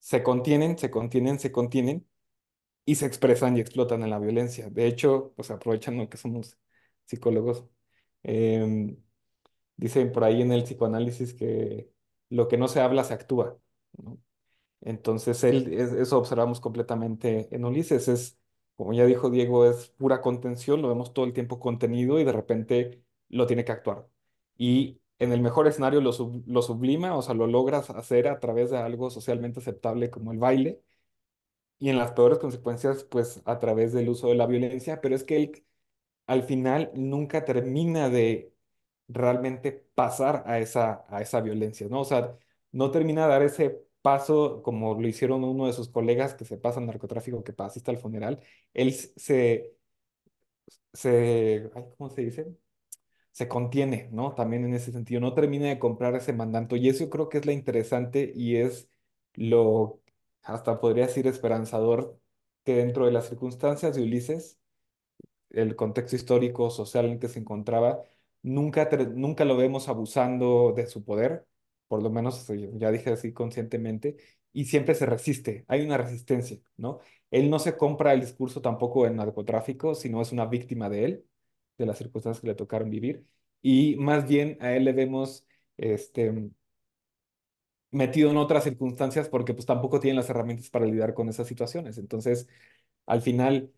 se contienen, se contienen, se contienen y se expresan y explotan en la violencia. De hecho, pues aprovechan que somos psicólogos. Em, dicen por ahí en el psicoanálisis que lo que no se habla se actúa. Entonces, él, eso observamos completamente en Ulises, es como ya dijo Diego, es pura contención, lo vemos todo el tiempo contenido y de repente lo tiene que actuar. Y en el mejor escenario lo, sublima, o sea, lo logras hacer a través de algo socialmente aceptable como el baile, y en las peores consecuencias, pues a través del uso de la violencia, pero es que él al final nunca termina de realmente pasar a esa, a esa violencia, ¿no? O sea, no termina de dar ese paso, como lo hicieron uno de sus colegas que se pasa al narcotráfico, que pasista al funeral, él se, se, ¿cómo se dice? Se contiene, ¿no? También en ese sentido, no termina de comprar ese mandato. Y eso creo que es lo interesante y es lo, hasta podría decir, esperanzador, que dentro de las circunstancias de Ulises, el contexto histórico, social en que se encontraba, nunca, nunca lo vemos abusando de su poder, por lo menos ya dije así conscientemente, y siempre se resiste, hay una resistencia, ¿no? Él no se compra el discurso tampoco en narcotráfico, sino es una víctima de él, de las circunstancias que le tocaron vivir, y más bien a él le vemos este, metido en otras circunstancias porque pues tampoco tiene las herramientas para lidiar con esas situaciones. Entonces, al final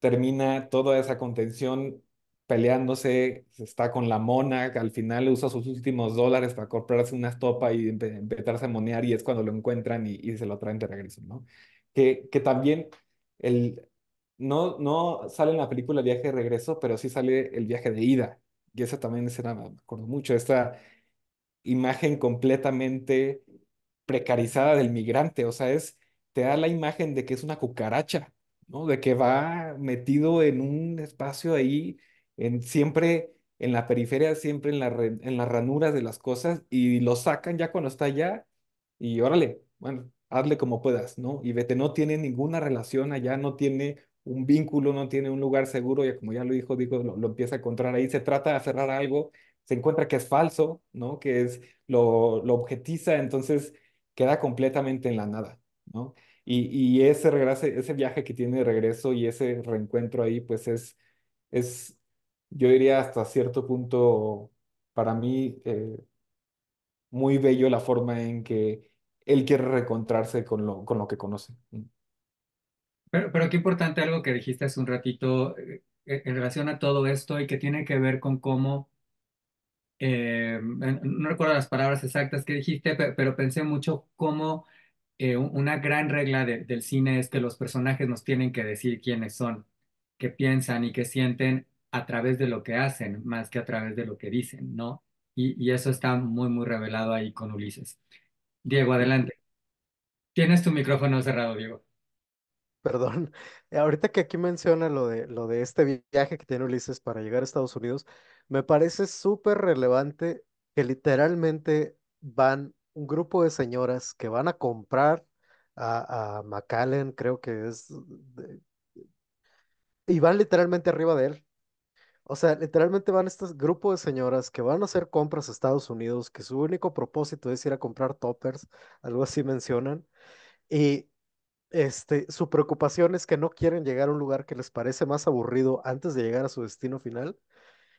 termina toda esa contención peleándose, está con la mona, que al final le usa sus últimos dólares para comprarse una estopa y empezar a monear y es cuando lo encuentran y, y se lo traen de regreso, ¿no? Que, que también el, no, no sale en la película viaje de regreso, pero sí sale el viaje de ida. Y esa también escena me acuerdo mucho, esta imagen completamente precarizada del migrante, o sea, es, te da la imagen de que es una cucaracha, ¿no? De que va metido en un espacio ahí en, siempre en la periferia, siempre en, en las ranuras de las cosas y lo sacan ya cuando está allá y órale, bueno, hazle como puedas, ¿no? Y vete, no tiene ninguna relación allá, no tiene un vínculo, no tiene un lugar seguro, ya como ya lo dijo, digo, lo, empieza a encontrar ahí, se trata de aferrar algo, se encuentra que es falso, ¿no? Que es, lo, lo objetiza, entonces queda completamente en la nada, ¿no? Y, y ese, regreso, ese viaje que tiene de regreso y ese reencuentro ahí, pues es, es yo diría hasta cierto punto, para mí, eh, muy bello la forma en que él quiere reencontrarse con lo, con lo que conoce. Mm. Pero, pero qué importante algo que dijiste hace un ratito eh, eh, en relación a todo esto y que tiene que ver con cómo, no recuerdo las palabras exactas que dijiste, pero, pensé mucho cómo una gran regla del cine es que los personajes nos tienen que decir quiénes son, qué piensan y qué sienten a través de lo que hacen más que a través de lo que dicen, ¿no? Y, eso está muy, muy revelado ahí con Ulises. Diego, adelante. Tienes tu micrófono cerrado, Diego. Perdón, ahorita que aquí menciona lo de, lo de este viaje que tiene Ulises para llegar a Estados Unidos, me parece súper relevante que literalmente van un grupo de señoras que van a comprar a, a McAllen, creo que es, y van literalmente arriba de él o sea, literalmente van este grupos de señoras que van a hacer compras a Estados Unidos, que su único propósito es ir a comprar toppers, algo así mencionan, y este, su preocupación es que no quieren llegar a un lugar que les parece más aburrido antes de llegar a su destino final,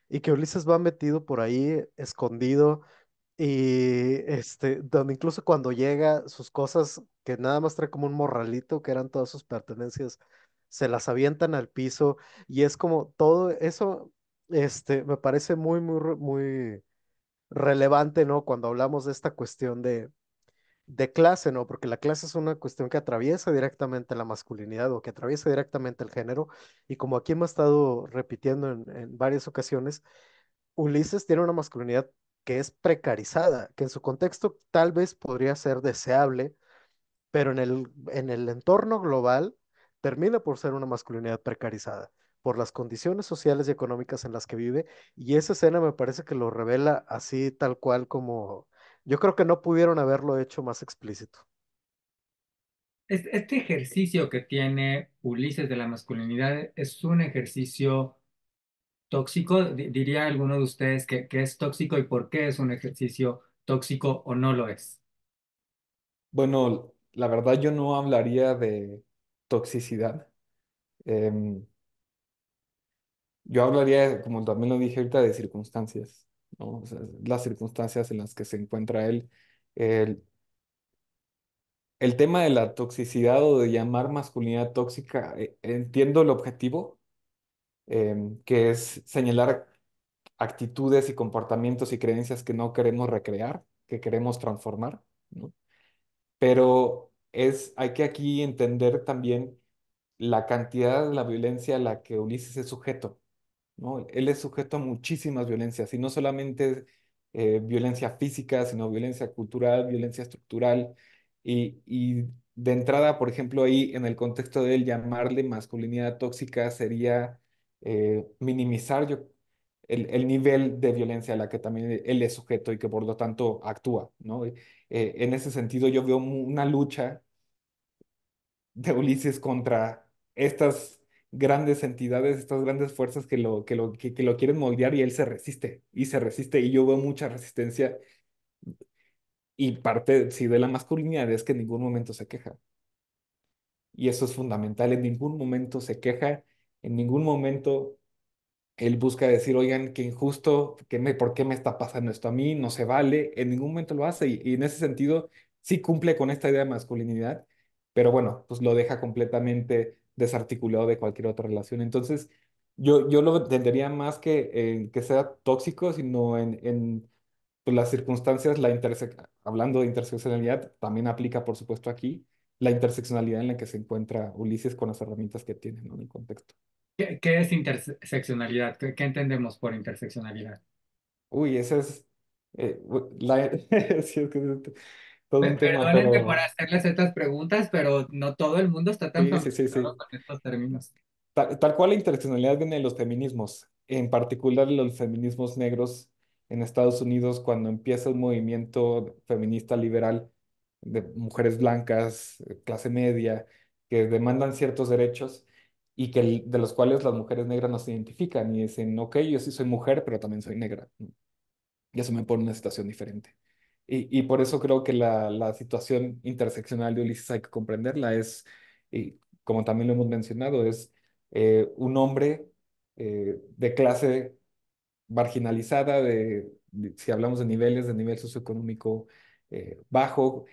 y que Ulises va metido por ahí, escondido, y este, donde incluso cuando llega, sus cosas, que nada más trae como un morralito, que eran todas sus pertenencias, se las avientan al piso, y es como todo eso este, me parece muy, muy, muy relevante, ¿no? Cuando hablamos de esta cuestión de, de clase, ¿no? Porque la clase es una cuestión que atraviesa directamente la masculinidad o que atraviesa directamente el género. Y como aquí me ha estado repitiendo en, en varias ocasiones, Ulises tiene una masculinidad que es precarizada, que en su contexto tal vez podría ser deseable, pero en el, en el entorno global termina por ser una masculinidad precarizada por las condiciones sociales y económicas en las que vive. Y esa escena me parece que lo revela así tal cual como yo creo que no pudieron haberlo hecho más explícito. Este ejercicio que tiene Ulises de la masculinidad es un ejercicio tóxico, diría alguno de ustedes que, que es tóxico y por qué es un ejercicio tóxico o no lo es. Bueno, la verdad yo no hablaría de toxicidad. Em, yo hablaría, como también lo dije ahorita, de circunstancias, ¿no? las circunstancias en las que se encuentra él. El, tema de la toxicidad o de llamar masculinidad tóxica, eh, entiendo el objetivo, em, que es señalar actitudes y comportamientos y creencias que no queremos recrear, que queremos transformar, Pero es, hay que aquí entender también la cantidad de la violencia a la que Ulises es sujeto. Él es sujeto a muchísimas violencias y no solamente eh, violencia física, sino violencia cultural, violencia estructural y, de entrada, por ejemplo, ahí en el contexto de llamarle masculinidad tóxica sería eh, minimizar yo, el, nivel de violencia a la que también e, él es sujeto y que por lo tanto actúa, ¿no? Eh, en ese sentido yo veo una lucha de Ulises contra estas grandes entidades, estas grandes fuerzas que lo, que lo, que, lo quieren moldear y él se resiste y se resiste y yo veo mucha resistencia y parte, sí, de la masculinidad es que en ningún momento se queja. Y eso es fundamental, en ningún momento se queja, en ningún momento él busca decir, oigan, qué injusto, que me, ¿por qué me está pasando esto a mí? No se vale, en ningún momento lo hace y en ese sentido sí cumple con esta idea de masculinidad, pero bueno, pues lo deja completamente desarticulado de cualquier otra relación. Entonces, yo, yo lo entendería más que, eh, que sea tóxico, sino en, en pues, las circunstancias, la hablando de interseccionalidad, también aplica, por supuesto, aquí la interseccionalidad en la que se encuentra Ulises con las herramientas que tiene en el contexto. ¿Qué, es interseccionalidad? ¿Qué, entendemos por interseccionalidad? Uy, esa es... Eh, la, este, todo por hacerles estas preguntas, pero no todo el mundo está tan con estos términos. Tal, cual la interseccionalidad viene de los feminismos, en particular los feminismos negros en Estados Unidos, cuando empieza un movimiento feminista liberal de mujeres blancas, eh, clase media, que demandan ciertos derechos y que de los cuales las mujeres negras no se identifican y dicen, ok, yo sí soy mujer, pero también soy negra. Y eso me pone en una situación diferente. Y, y por eso creo que la, la, situación interseccional de Ulises hay que comprenderla. Es, y como también lo hemos mencionado, es eh, un hombre eh, de clase marginalizada, de, si hablamos de niveles, de nivel socioeconómico eh, bajo,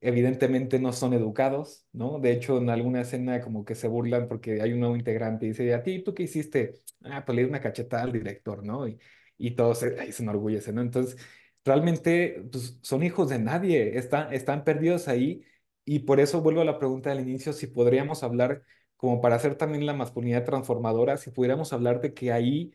evidentemente no son educados, ¿no? De hecho, en alguna escena como que se burlan porque hay un nuevo integrante y dice, ¿a ti tú qué hiciste? Ah, pues le di una cachetada al director, ¿no? Y, y todos ahí se enorgullecen, ¿no? Entonces, realmente pues, son hijos de nadie, están, están perdidos ahí y por eso vuelvo a la pregunta del inicio, si podríamos hablar, como para hacer también la masculinidad transformadora, si pudiéramos hablar de que ahí,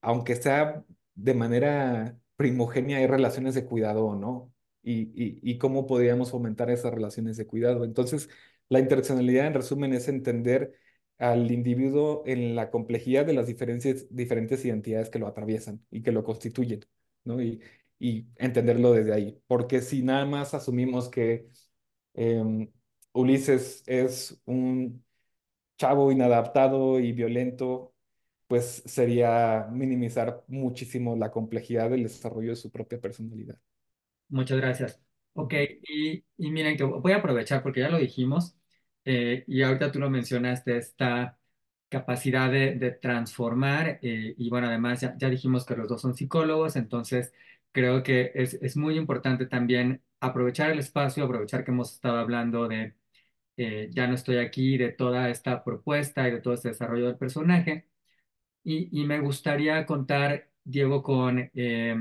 aunque sea de manera primogénea, hay relaciones de cuidado no, y, cómo podríamos fomentar esas relaciones de cuidado. Entonces, la interseccionalidad, en resumen, es entender al individuo en la complejidad de las diferentes, diferentes identidades que lo atraviesan y que lo constituyen. ¿no? Y, y entenderlo desde ahí. Porque si nada más asumimos que em, Ulises es un chavo inadaptado y violento, pues sería minimizar muchísimo la complejidad del desarrollo de su propia personalidad. Muchas gracias. Ok, y, y miren, que voy a aprovechar porque ya lo dijimos eh, y ahorita tú lo mencionaste, esta capacidad de, de transformar eh, y bueno, además ya dijimos que los dos son psicólogos, entonces creo que es, es muy importante también aprovechar el espacio, aprovechar que hemos estado hablando de eh, ya no estoy aquí, de toda esta propuesta y de todo este desarrollo del personaje. Y, y me gustaría contar, Diego, con eh,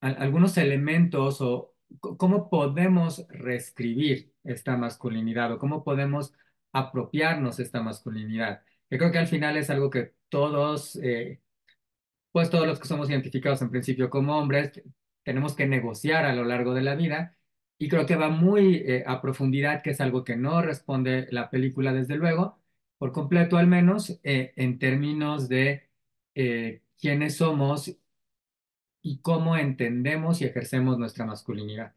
algunos elementos o cómo podemos reescribir esta masculinidad o cómo podemos apropiarnos esta masculinidad. Yo creo que al final es algo que todos eh, pues todos los que somos identificados en principio como hombres tenemos que negociar a lo largo de la vida y creo que va muy eh, a profundidad, que es algo que no responde la película desde luego, por completo al menos, eh, en términos de eh, quiénes somos y cómo entendemos y ejercemos nuestra masculinidad.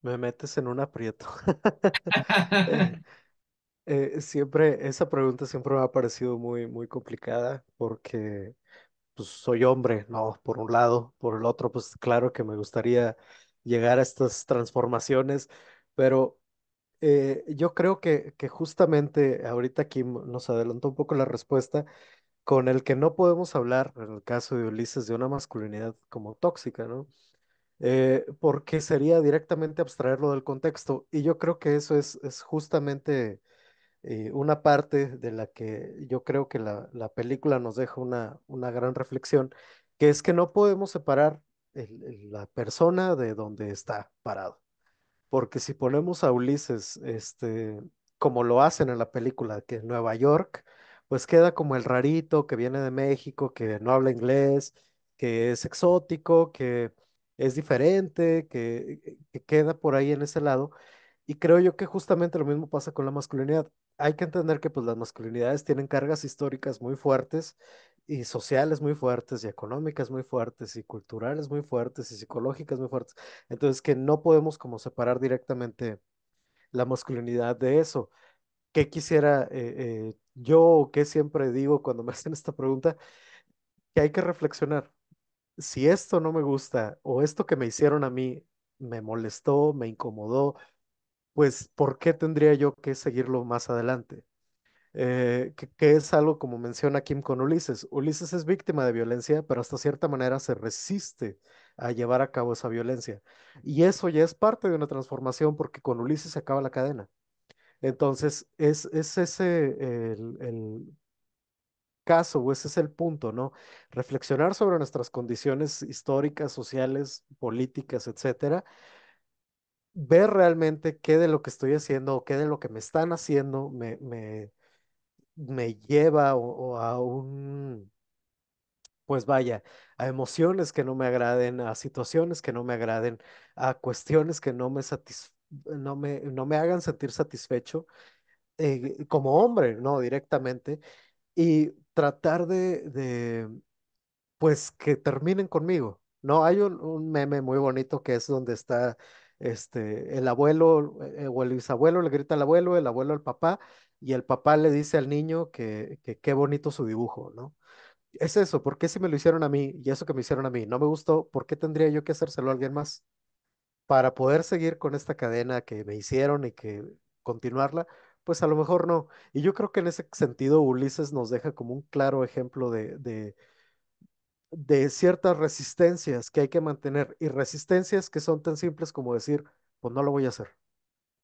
Me metes en un aprieto. siempre, esa pregunta siempre me ha parecido muy, muy complicada porque pues, soy hombre, no, por un lado, por el otro, pues claro que me gustaría llegar a estas transformaciones, pero eh, yo creo que, justamente ahorita aquí nos adelantó un poco la respuesta con el que no podemos hablar, en el caso de Ulises, de una masculinidad como tóxica, ¿no? Eh, porque sería directamente abstraerlo del contexto. Y yo creo que eso es justamente eh, una parte de la que yo creo que la, película nos deja una, una, gran reflexión, que es que no podemos separar la persona de donde está parado. Porque si ponemos a Ulises, este, como lo hacen en la película, que es Nueva York, pues queda como el rarito que viene de México, que no habla inglés, que es exótico, que es diferente, que queda por ahí en ese lado. Y creo yo que justamente lo mismo pasa con la masculinidad hay que entender que pues, las masculinidades tienen cargas históricas muy fuertes y sociales muy fuertes y económicas muy fuertes y culturales muy fuertes y psicológicas muy fuertes. Entonces que no podemos como separar directamente la masculinidad de eso. que quisiera eh, eh, yo o yo qué siempre digo cuando me hacen esta pregunta? Que hay que reflexionar. Si esto no me gusta o esto que me hicieron a mí me molestó, me incomodó, pues ¿por qué tendría yo que seguirlo más adelante? Eh, que, es algo como menciona Kim con Ulises. Ulises es víctima de violencia, pero hasta cierta manera se resiste a llevar a cabo esa violencia. Y eso ya es parte de una transformación porque con Ulises se acaba la cadena. Entonces, es, ese el, el caso, o ese es el punto, ¿no? Reflexionar sobre nuestras condiciones históricas, sociales, políticas, etcétera, ver realmente qué de lo que estoy haciendo o qué de lo que me están haciendo me, me, me lleva o, a un, pues vaya, a emociones que no me agraden, a situaciones que no me agraden, a cuestiones que no me, no me, hagan sentir satisfecho eh, como hombre, ¿no? Directamente. Y tratar de, de, pues, que terminen conmigo. No, hay un meme muy bonito que es donde está este, el abuelo eh, o el bisabuelo le grita al abuelo, el abuelo al papá, y el papá le dice al niño que, qué bonito su dibujo, ¿no? Es eso, ¿por qué si me lo hicieron a mí y eso que me hicieron a mí no me gustó, ¿por qué tendría yo que hacérselo a alguien más? Para poder seguir con esta cadena que me hicieron y que continuarla, pues a lo mejor no. Y yo creo que en ese sentido Ulises nos deja como un claro ejemplo de de ciertas resistencias que hay que mantener y resistencias que son tan simples como decir, pues no lo voy a hacer.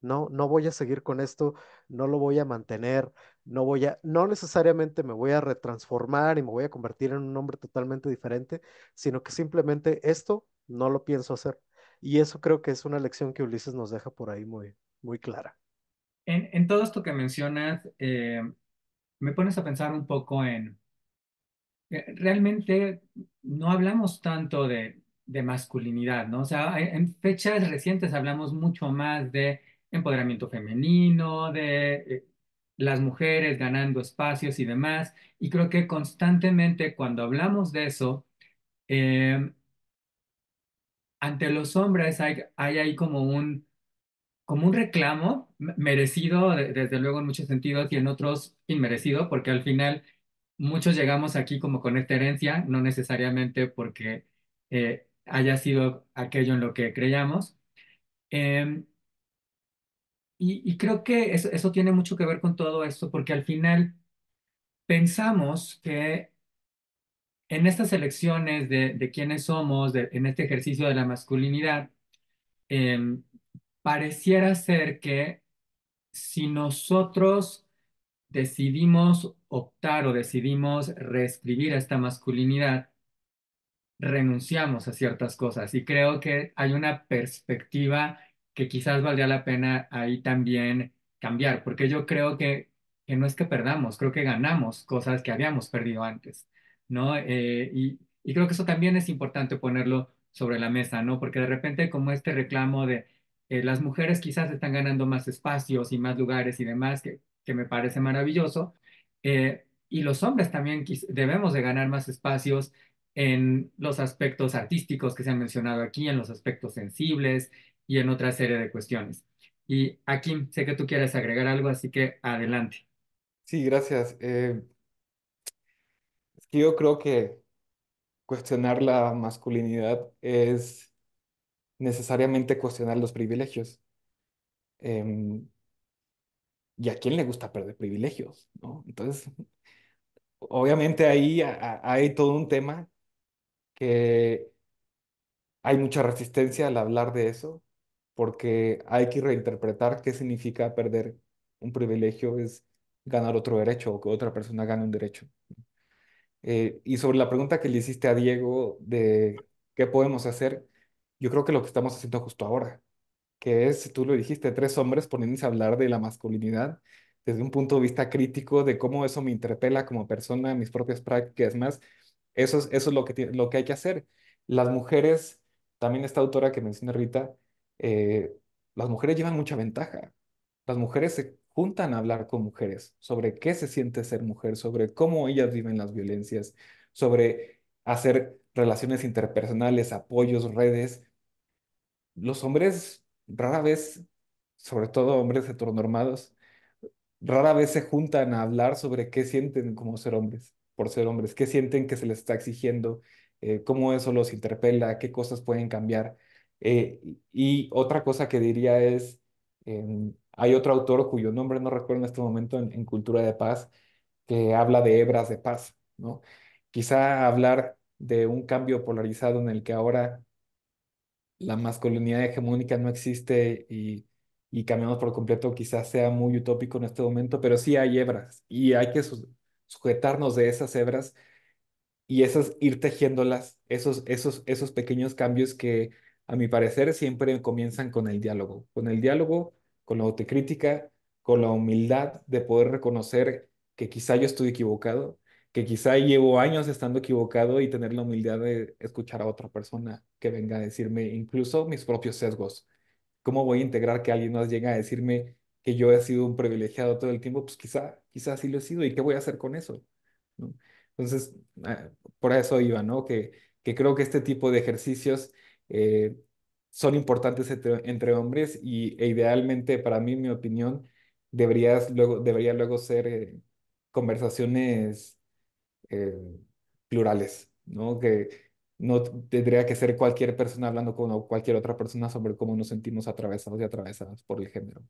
No, no voy a seguir con esto, no lo voy a mantener, no voy a, no necesariamente me voy a retransformar y me voy a convertir en un hombre totalmente diferente, sino que simplemente esto no lo pienso hacer. Y eso creo que es una lección que Ulises nos deja por ahí muy, muy clara. En, todo esto que mencionas, eh, me pones a pensar un poco en, eh, realmente no hablamos tanto de, de masculinidad, ¿no? O sea, en fechas recientes hablamos mucho más de empoderamiento femenino, de eh, las mujeres ganando espacios y demás. Y creo que constantemente cuando hablamos de eso, eh, ante los hombres hay, hay ahí como un, como un reclamo merecido, desde luego en muchos sentidos, y en otros inmerecido, porque al final muchos llegamos aquí como con esta herencia, no necesariamente porque eh, haya sido aquello en lo que creíamos. Em, y, creo que eso, tiene mucho que ver con todo esto, porque al final pensamos que en estas elecciones de, quiénes somos, en este ejercicio de la masculinidad, em, pareciera ser que si nosotros decidimos optar o decidimos reescribir esta masculinidad, renunciamos a ciertas cosas y creo que hay una perspectiva que quizás valdría la pena ahí también cambiar, porque yo creo que, que no es que perdamos, creo que ganamos cosas que habíamos perdido antes, ¿no? Eh, y, creo que eso también es importante ponerlo sobre la mesa, ¿no? Porque de repente como este reclamo de eh, las mujeres quizás están ganando más espacios y más lugares y demás, que que me parece maravilloso. Eh, y los hombres también debemos de ganar más espacios en los aspectos artísticos que se han mencionado aquí, en los aspectos sensibles y en otra serie de cuestiones. Y aquí sé que tú quieres agregar algo, así que adelante. Sí, gracias. Eh, es que yo creo que cuestionar la masculinidad es necesariamente cuestionar los privilegios. Em, ¿Y a quién le gusta perder privilegios? ¿no? Entonces, obviamente ahí hay todo un tema que hay mucha resistencia al hablar de eso, porque hay que reinterpretar qué significa perder un privilegio, es ganar otro derecho o que otra persona gane un derecho. Eh, y sobre la pregunta que le hiciste a Diego de qué podemos hacer, yo creo que lo que estamos haciendo justo ahora, que es, tú lo dijiste, tres hombres poniéndose a hablar de la masculinidad desde un punto de vista crítico, de cómo eso me interpela como persona, mis propias prácticas, más. Eso es, eso es lo, que, lo que hay que hacer. Las mujeres, también esta autora que menciona Rita, eh, las mujeres llevan mucha ventaja. Las mujeres se juntan a hablar con mujeres sobre qué se siente ser mujer, sobre cómo ellas viven las violencias, sobre hacer relaciones interpersonales, apoyos, redes. Los hombres rara vez, sobre todo hombres heteronormados, rara vez se juntan a hablar sobre qué sienten como ser hombres, por ser hombres, qué sienten que se les está exigiendo, eh, cómo eso los interpela, qué cosas pueden cambiar. Eh, y otra cosa que diría es, em, hay otro autor cuyo nombre no recuerdo en este momento en Cultura de Paz, que habla de hebras de paz, ¿no? Quizá hablar de un cambio polarizado en el que ahora la masculinidad hegemónica no existe y, cambiamos por completo quizás sea muy utópico en este momento, pero sí hay hebras y hay que sujetarnos de esas hebras y esas ir tejiéndolas, esos, esos, esos pequeños cambios que a mi parecer siempre comienzan con el diálogo, con el diálogo, con la autocrítica, con la humildad de poder reconocer que quizá yo estoy equivocado que quizá llevo años estando equivocado y tener la humildad de escuchar a otra persona que venga a decirme incluso mis propios sesgos. ¿Cómo voy a integrar que alguien más llega a decirme que yo he sido un privilegiado todo el tiempo? Pues quizá, quizá sí lo he sido y qué voy a hacer con eso. Entonces, ah, por eso iba, ¿no? Que, que creo que este tipo de ejercicios eh, son importantes entre, hombres y e idealmente, para mí, mi opinión, deberías luego, debería luego ser eh, conversaciones eh, plurales, ¿no? Que no tendría que ser cualquier persona hablando con cualquier otra persona sobre cómo nos sentimos atravesados y atravesadas por el género.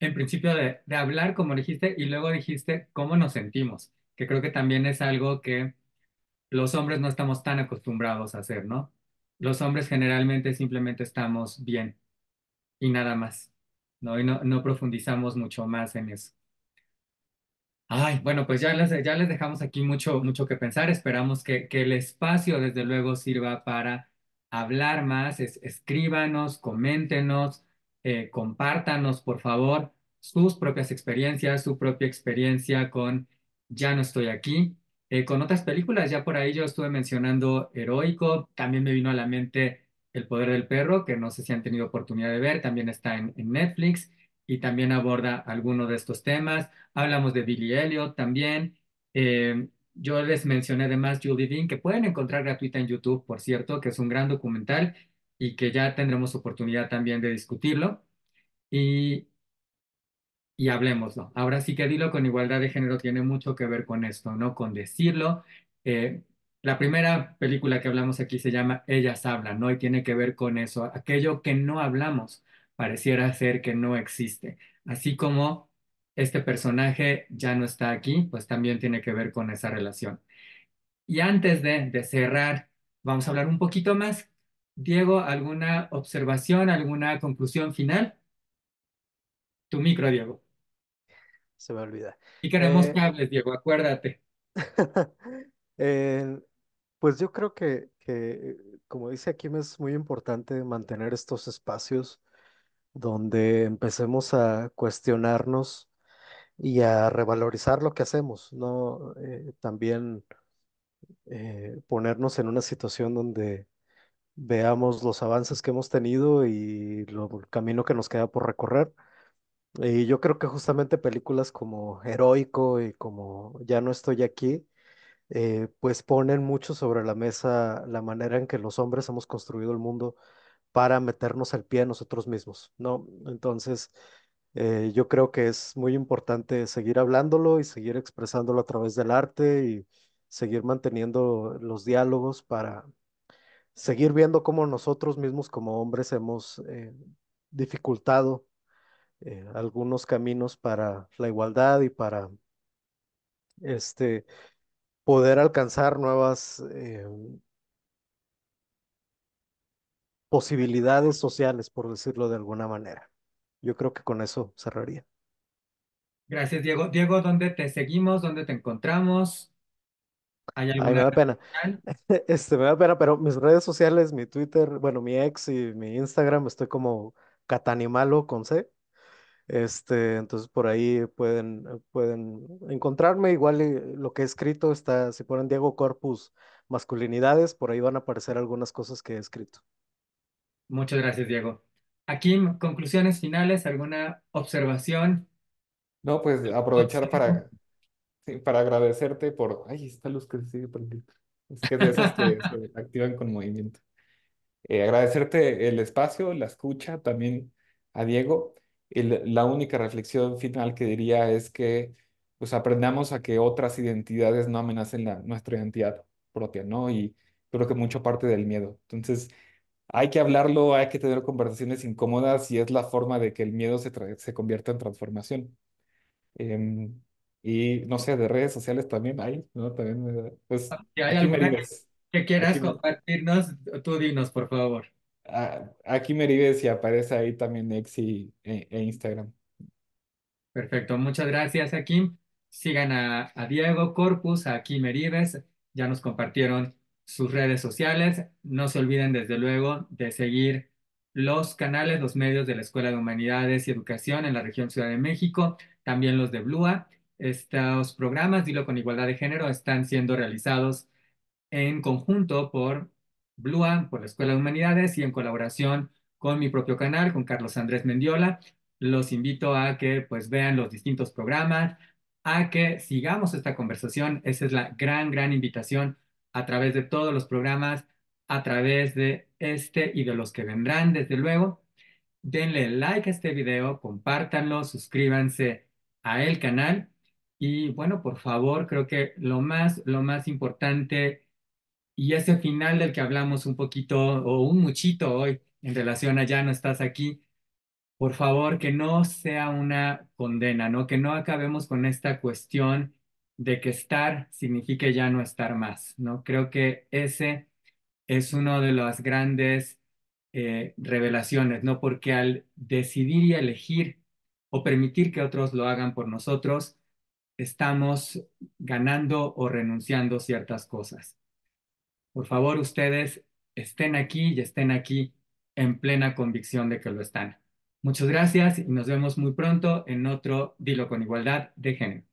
En principio de, hablar, como dijiste, y luego dijiste cómo nos sentimos, que creo que también es algo que los hombres no estamos tan acostumbrados a hacer, ¿no? Los hombres generalmente simplemente estamos bien y nada más, ¿no? Y no profundizamos mucho más en eso bueno, pues ya les, ya les dejamos aquí mucho, mucho que pensar. Esperamos que, el espacio, desde luego, sirva para hablar más. escríbanos, coméntenos, eh, compártanos, por favor, sus propias experiencias, su propia experiencia con Ya no estoy aquí. Eh, con otras películas, ya por ahí yo estuve mencionando Heroico, también me vino a la mente El Poder del Perro, que no sé si han tenido oportunidad de ver, también está en, en Netflix y también aborda algunos de estos temas. Hablamos de Billy Elliot también. Eh, yo les mencioné además Julie Dean, que pueden encontrar gratuita en YouTube, por cierto, que es un gran documental y que ya tendremos oportunidad también de discutirlo. Y, y hablemoslo. Ahora sí que dilo con igualdad de género tiene mucho que ver con esto, ¿no? Con decirlo. Eh, la primera película que hablamos aquí se llama Ellas hablan, ¿no? Y tiene que ver con eso, aquello que no hablamos, pareciera ser que no existe. Así como este personaje ya no está aquí, pues también tiene que ver con esa relación. Y antes de, cerrar, vamos a hablar un poquito más. Diego, ¿alguna observación, alguna conclusión final? Tu micro, Diego. Se me olvida. Y queremos eh, que hables, Diego, acuérdate. Eh, pues yo creo que, que, como dice aquí, es muy importante mantener estos espacios donde empecemos a cuestionarnos y a revalorizar lo que hacemos, ¿no? Eh, también eh, ponernos en una situación donde veamos los avances que hemos tenido y el camino que nos queda por recorrer. Y yo creo que justamente películas como Heroico y como Ya no estoy aquí, eh, pues ponen mucho sobre la mesa la manera en que los hombres hemos construido el mundo para meternos al pie a nosotros mismos, ¿no? Entonces, eh, yo creo que es muy importante seguir hablándolo y seguir expresándolo a través del arte y seguir manteniendo los diálogos para seguir viendo cómo nosotros mismos como hombres hemos eh, dificultado eh, algunos caminos para la igualdad y para este poder alcanzar nuevas posibilidades sociales, por decirlo de alguna manera. Yo creo que con eso cerraría. Gracias, Diego. Diego, ¿dónde te seguimos? ¿Dónde te encontramos? me da pena. Este, me da pena, pero mis redes sociales, mi Twitter, bueno, mi ex y mi Instagram, estoy como Catanimalo con C. Este, entonces por ahí pueden, eh, pueden encontrarme. Igual eh, lo que he escrito está, si ponen Diego Corpus Masculinidades, por ahí van a aparecer algunas cosas que he escrito. Muchas gracias, Diego. Aquí, conclusiones finales, ¿alguna observación? No, pues aprovechar para, para agradecerte por... Ay, está luz que se sigue prendiendo. Es que de esas que se activan con movimiento. Eh, agradecerte el espacio, la escucha, también a Diego. la única reflexión final que diría es que pues aprendamos a que otras identidades no amenacen la, nuestra identidad propia, ¿no? Y creo que mucho parte del miedo. Entonces, hay que hablarlo, hay que tener conversaciones incómodas y es la forma de que el miedo se, convierta en transformación. Em, y no sé, de redes sociales también hay, ¿no? También, eh, pues, si hay alguna que, quieras compartirnos, tú dinos, por favor. Ah, aquí Meribes y aparece ahí también Exi e, e Instagram. Perfecto, muchas gracias, Akim. Sigan a, Diego Corpus, a Kim ya nos compartieron sus redes sociales. No se olviden, desde luego, de seguir los canales, los medios de la Escuela de Humanidades y Educación en la región Ciudad de México, también los de Blua. Estos programas, Dilo con Igualdad de Género, están siendo realizados en conjunto por Blua, por la Escuela de Humanidades y en colaboración con mi propio canal, con Carlos Andrés Mendiola. Los invito a que pues vean los distintos programas, a que sigamos esta conversación. Esa es la gran, gran invitación a través de todos los programas, a través de este y de los que vendrán, desde luego. Denle like a este video, compártanlo, suscríbanse a el canal y bueno, por favor, creo que lo más, lo más importante y ese final del que hablamos un poquito o un muchito hoy en relación a ya no estás aquí, por favor, que no sea una condena, ¿no? Que no acabemos con esta cuestión de que estar signifique ya no estar más, ¿no? Creo que ese es uno de las grandes eh, revelaciones, ¿no? Porque al decidir y elegir o permitir que otros lo hagan por nosotros, estamos ganando o renunciando ciertas cosas. Por favor, ustedes estén aquí y estén aquí en plena convicción de que lo están. Muchas gracias y nos vemos muy pronto en otro Dilo con Igualdad de Género.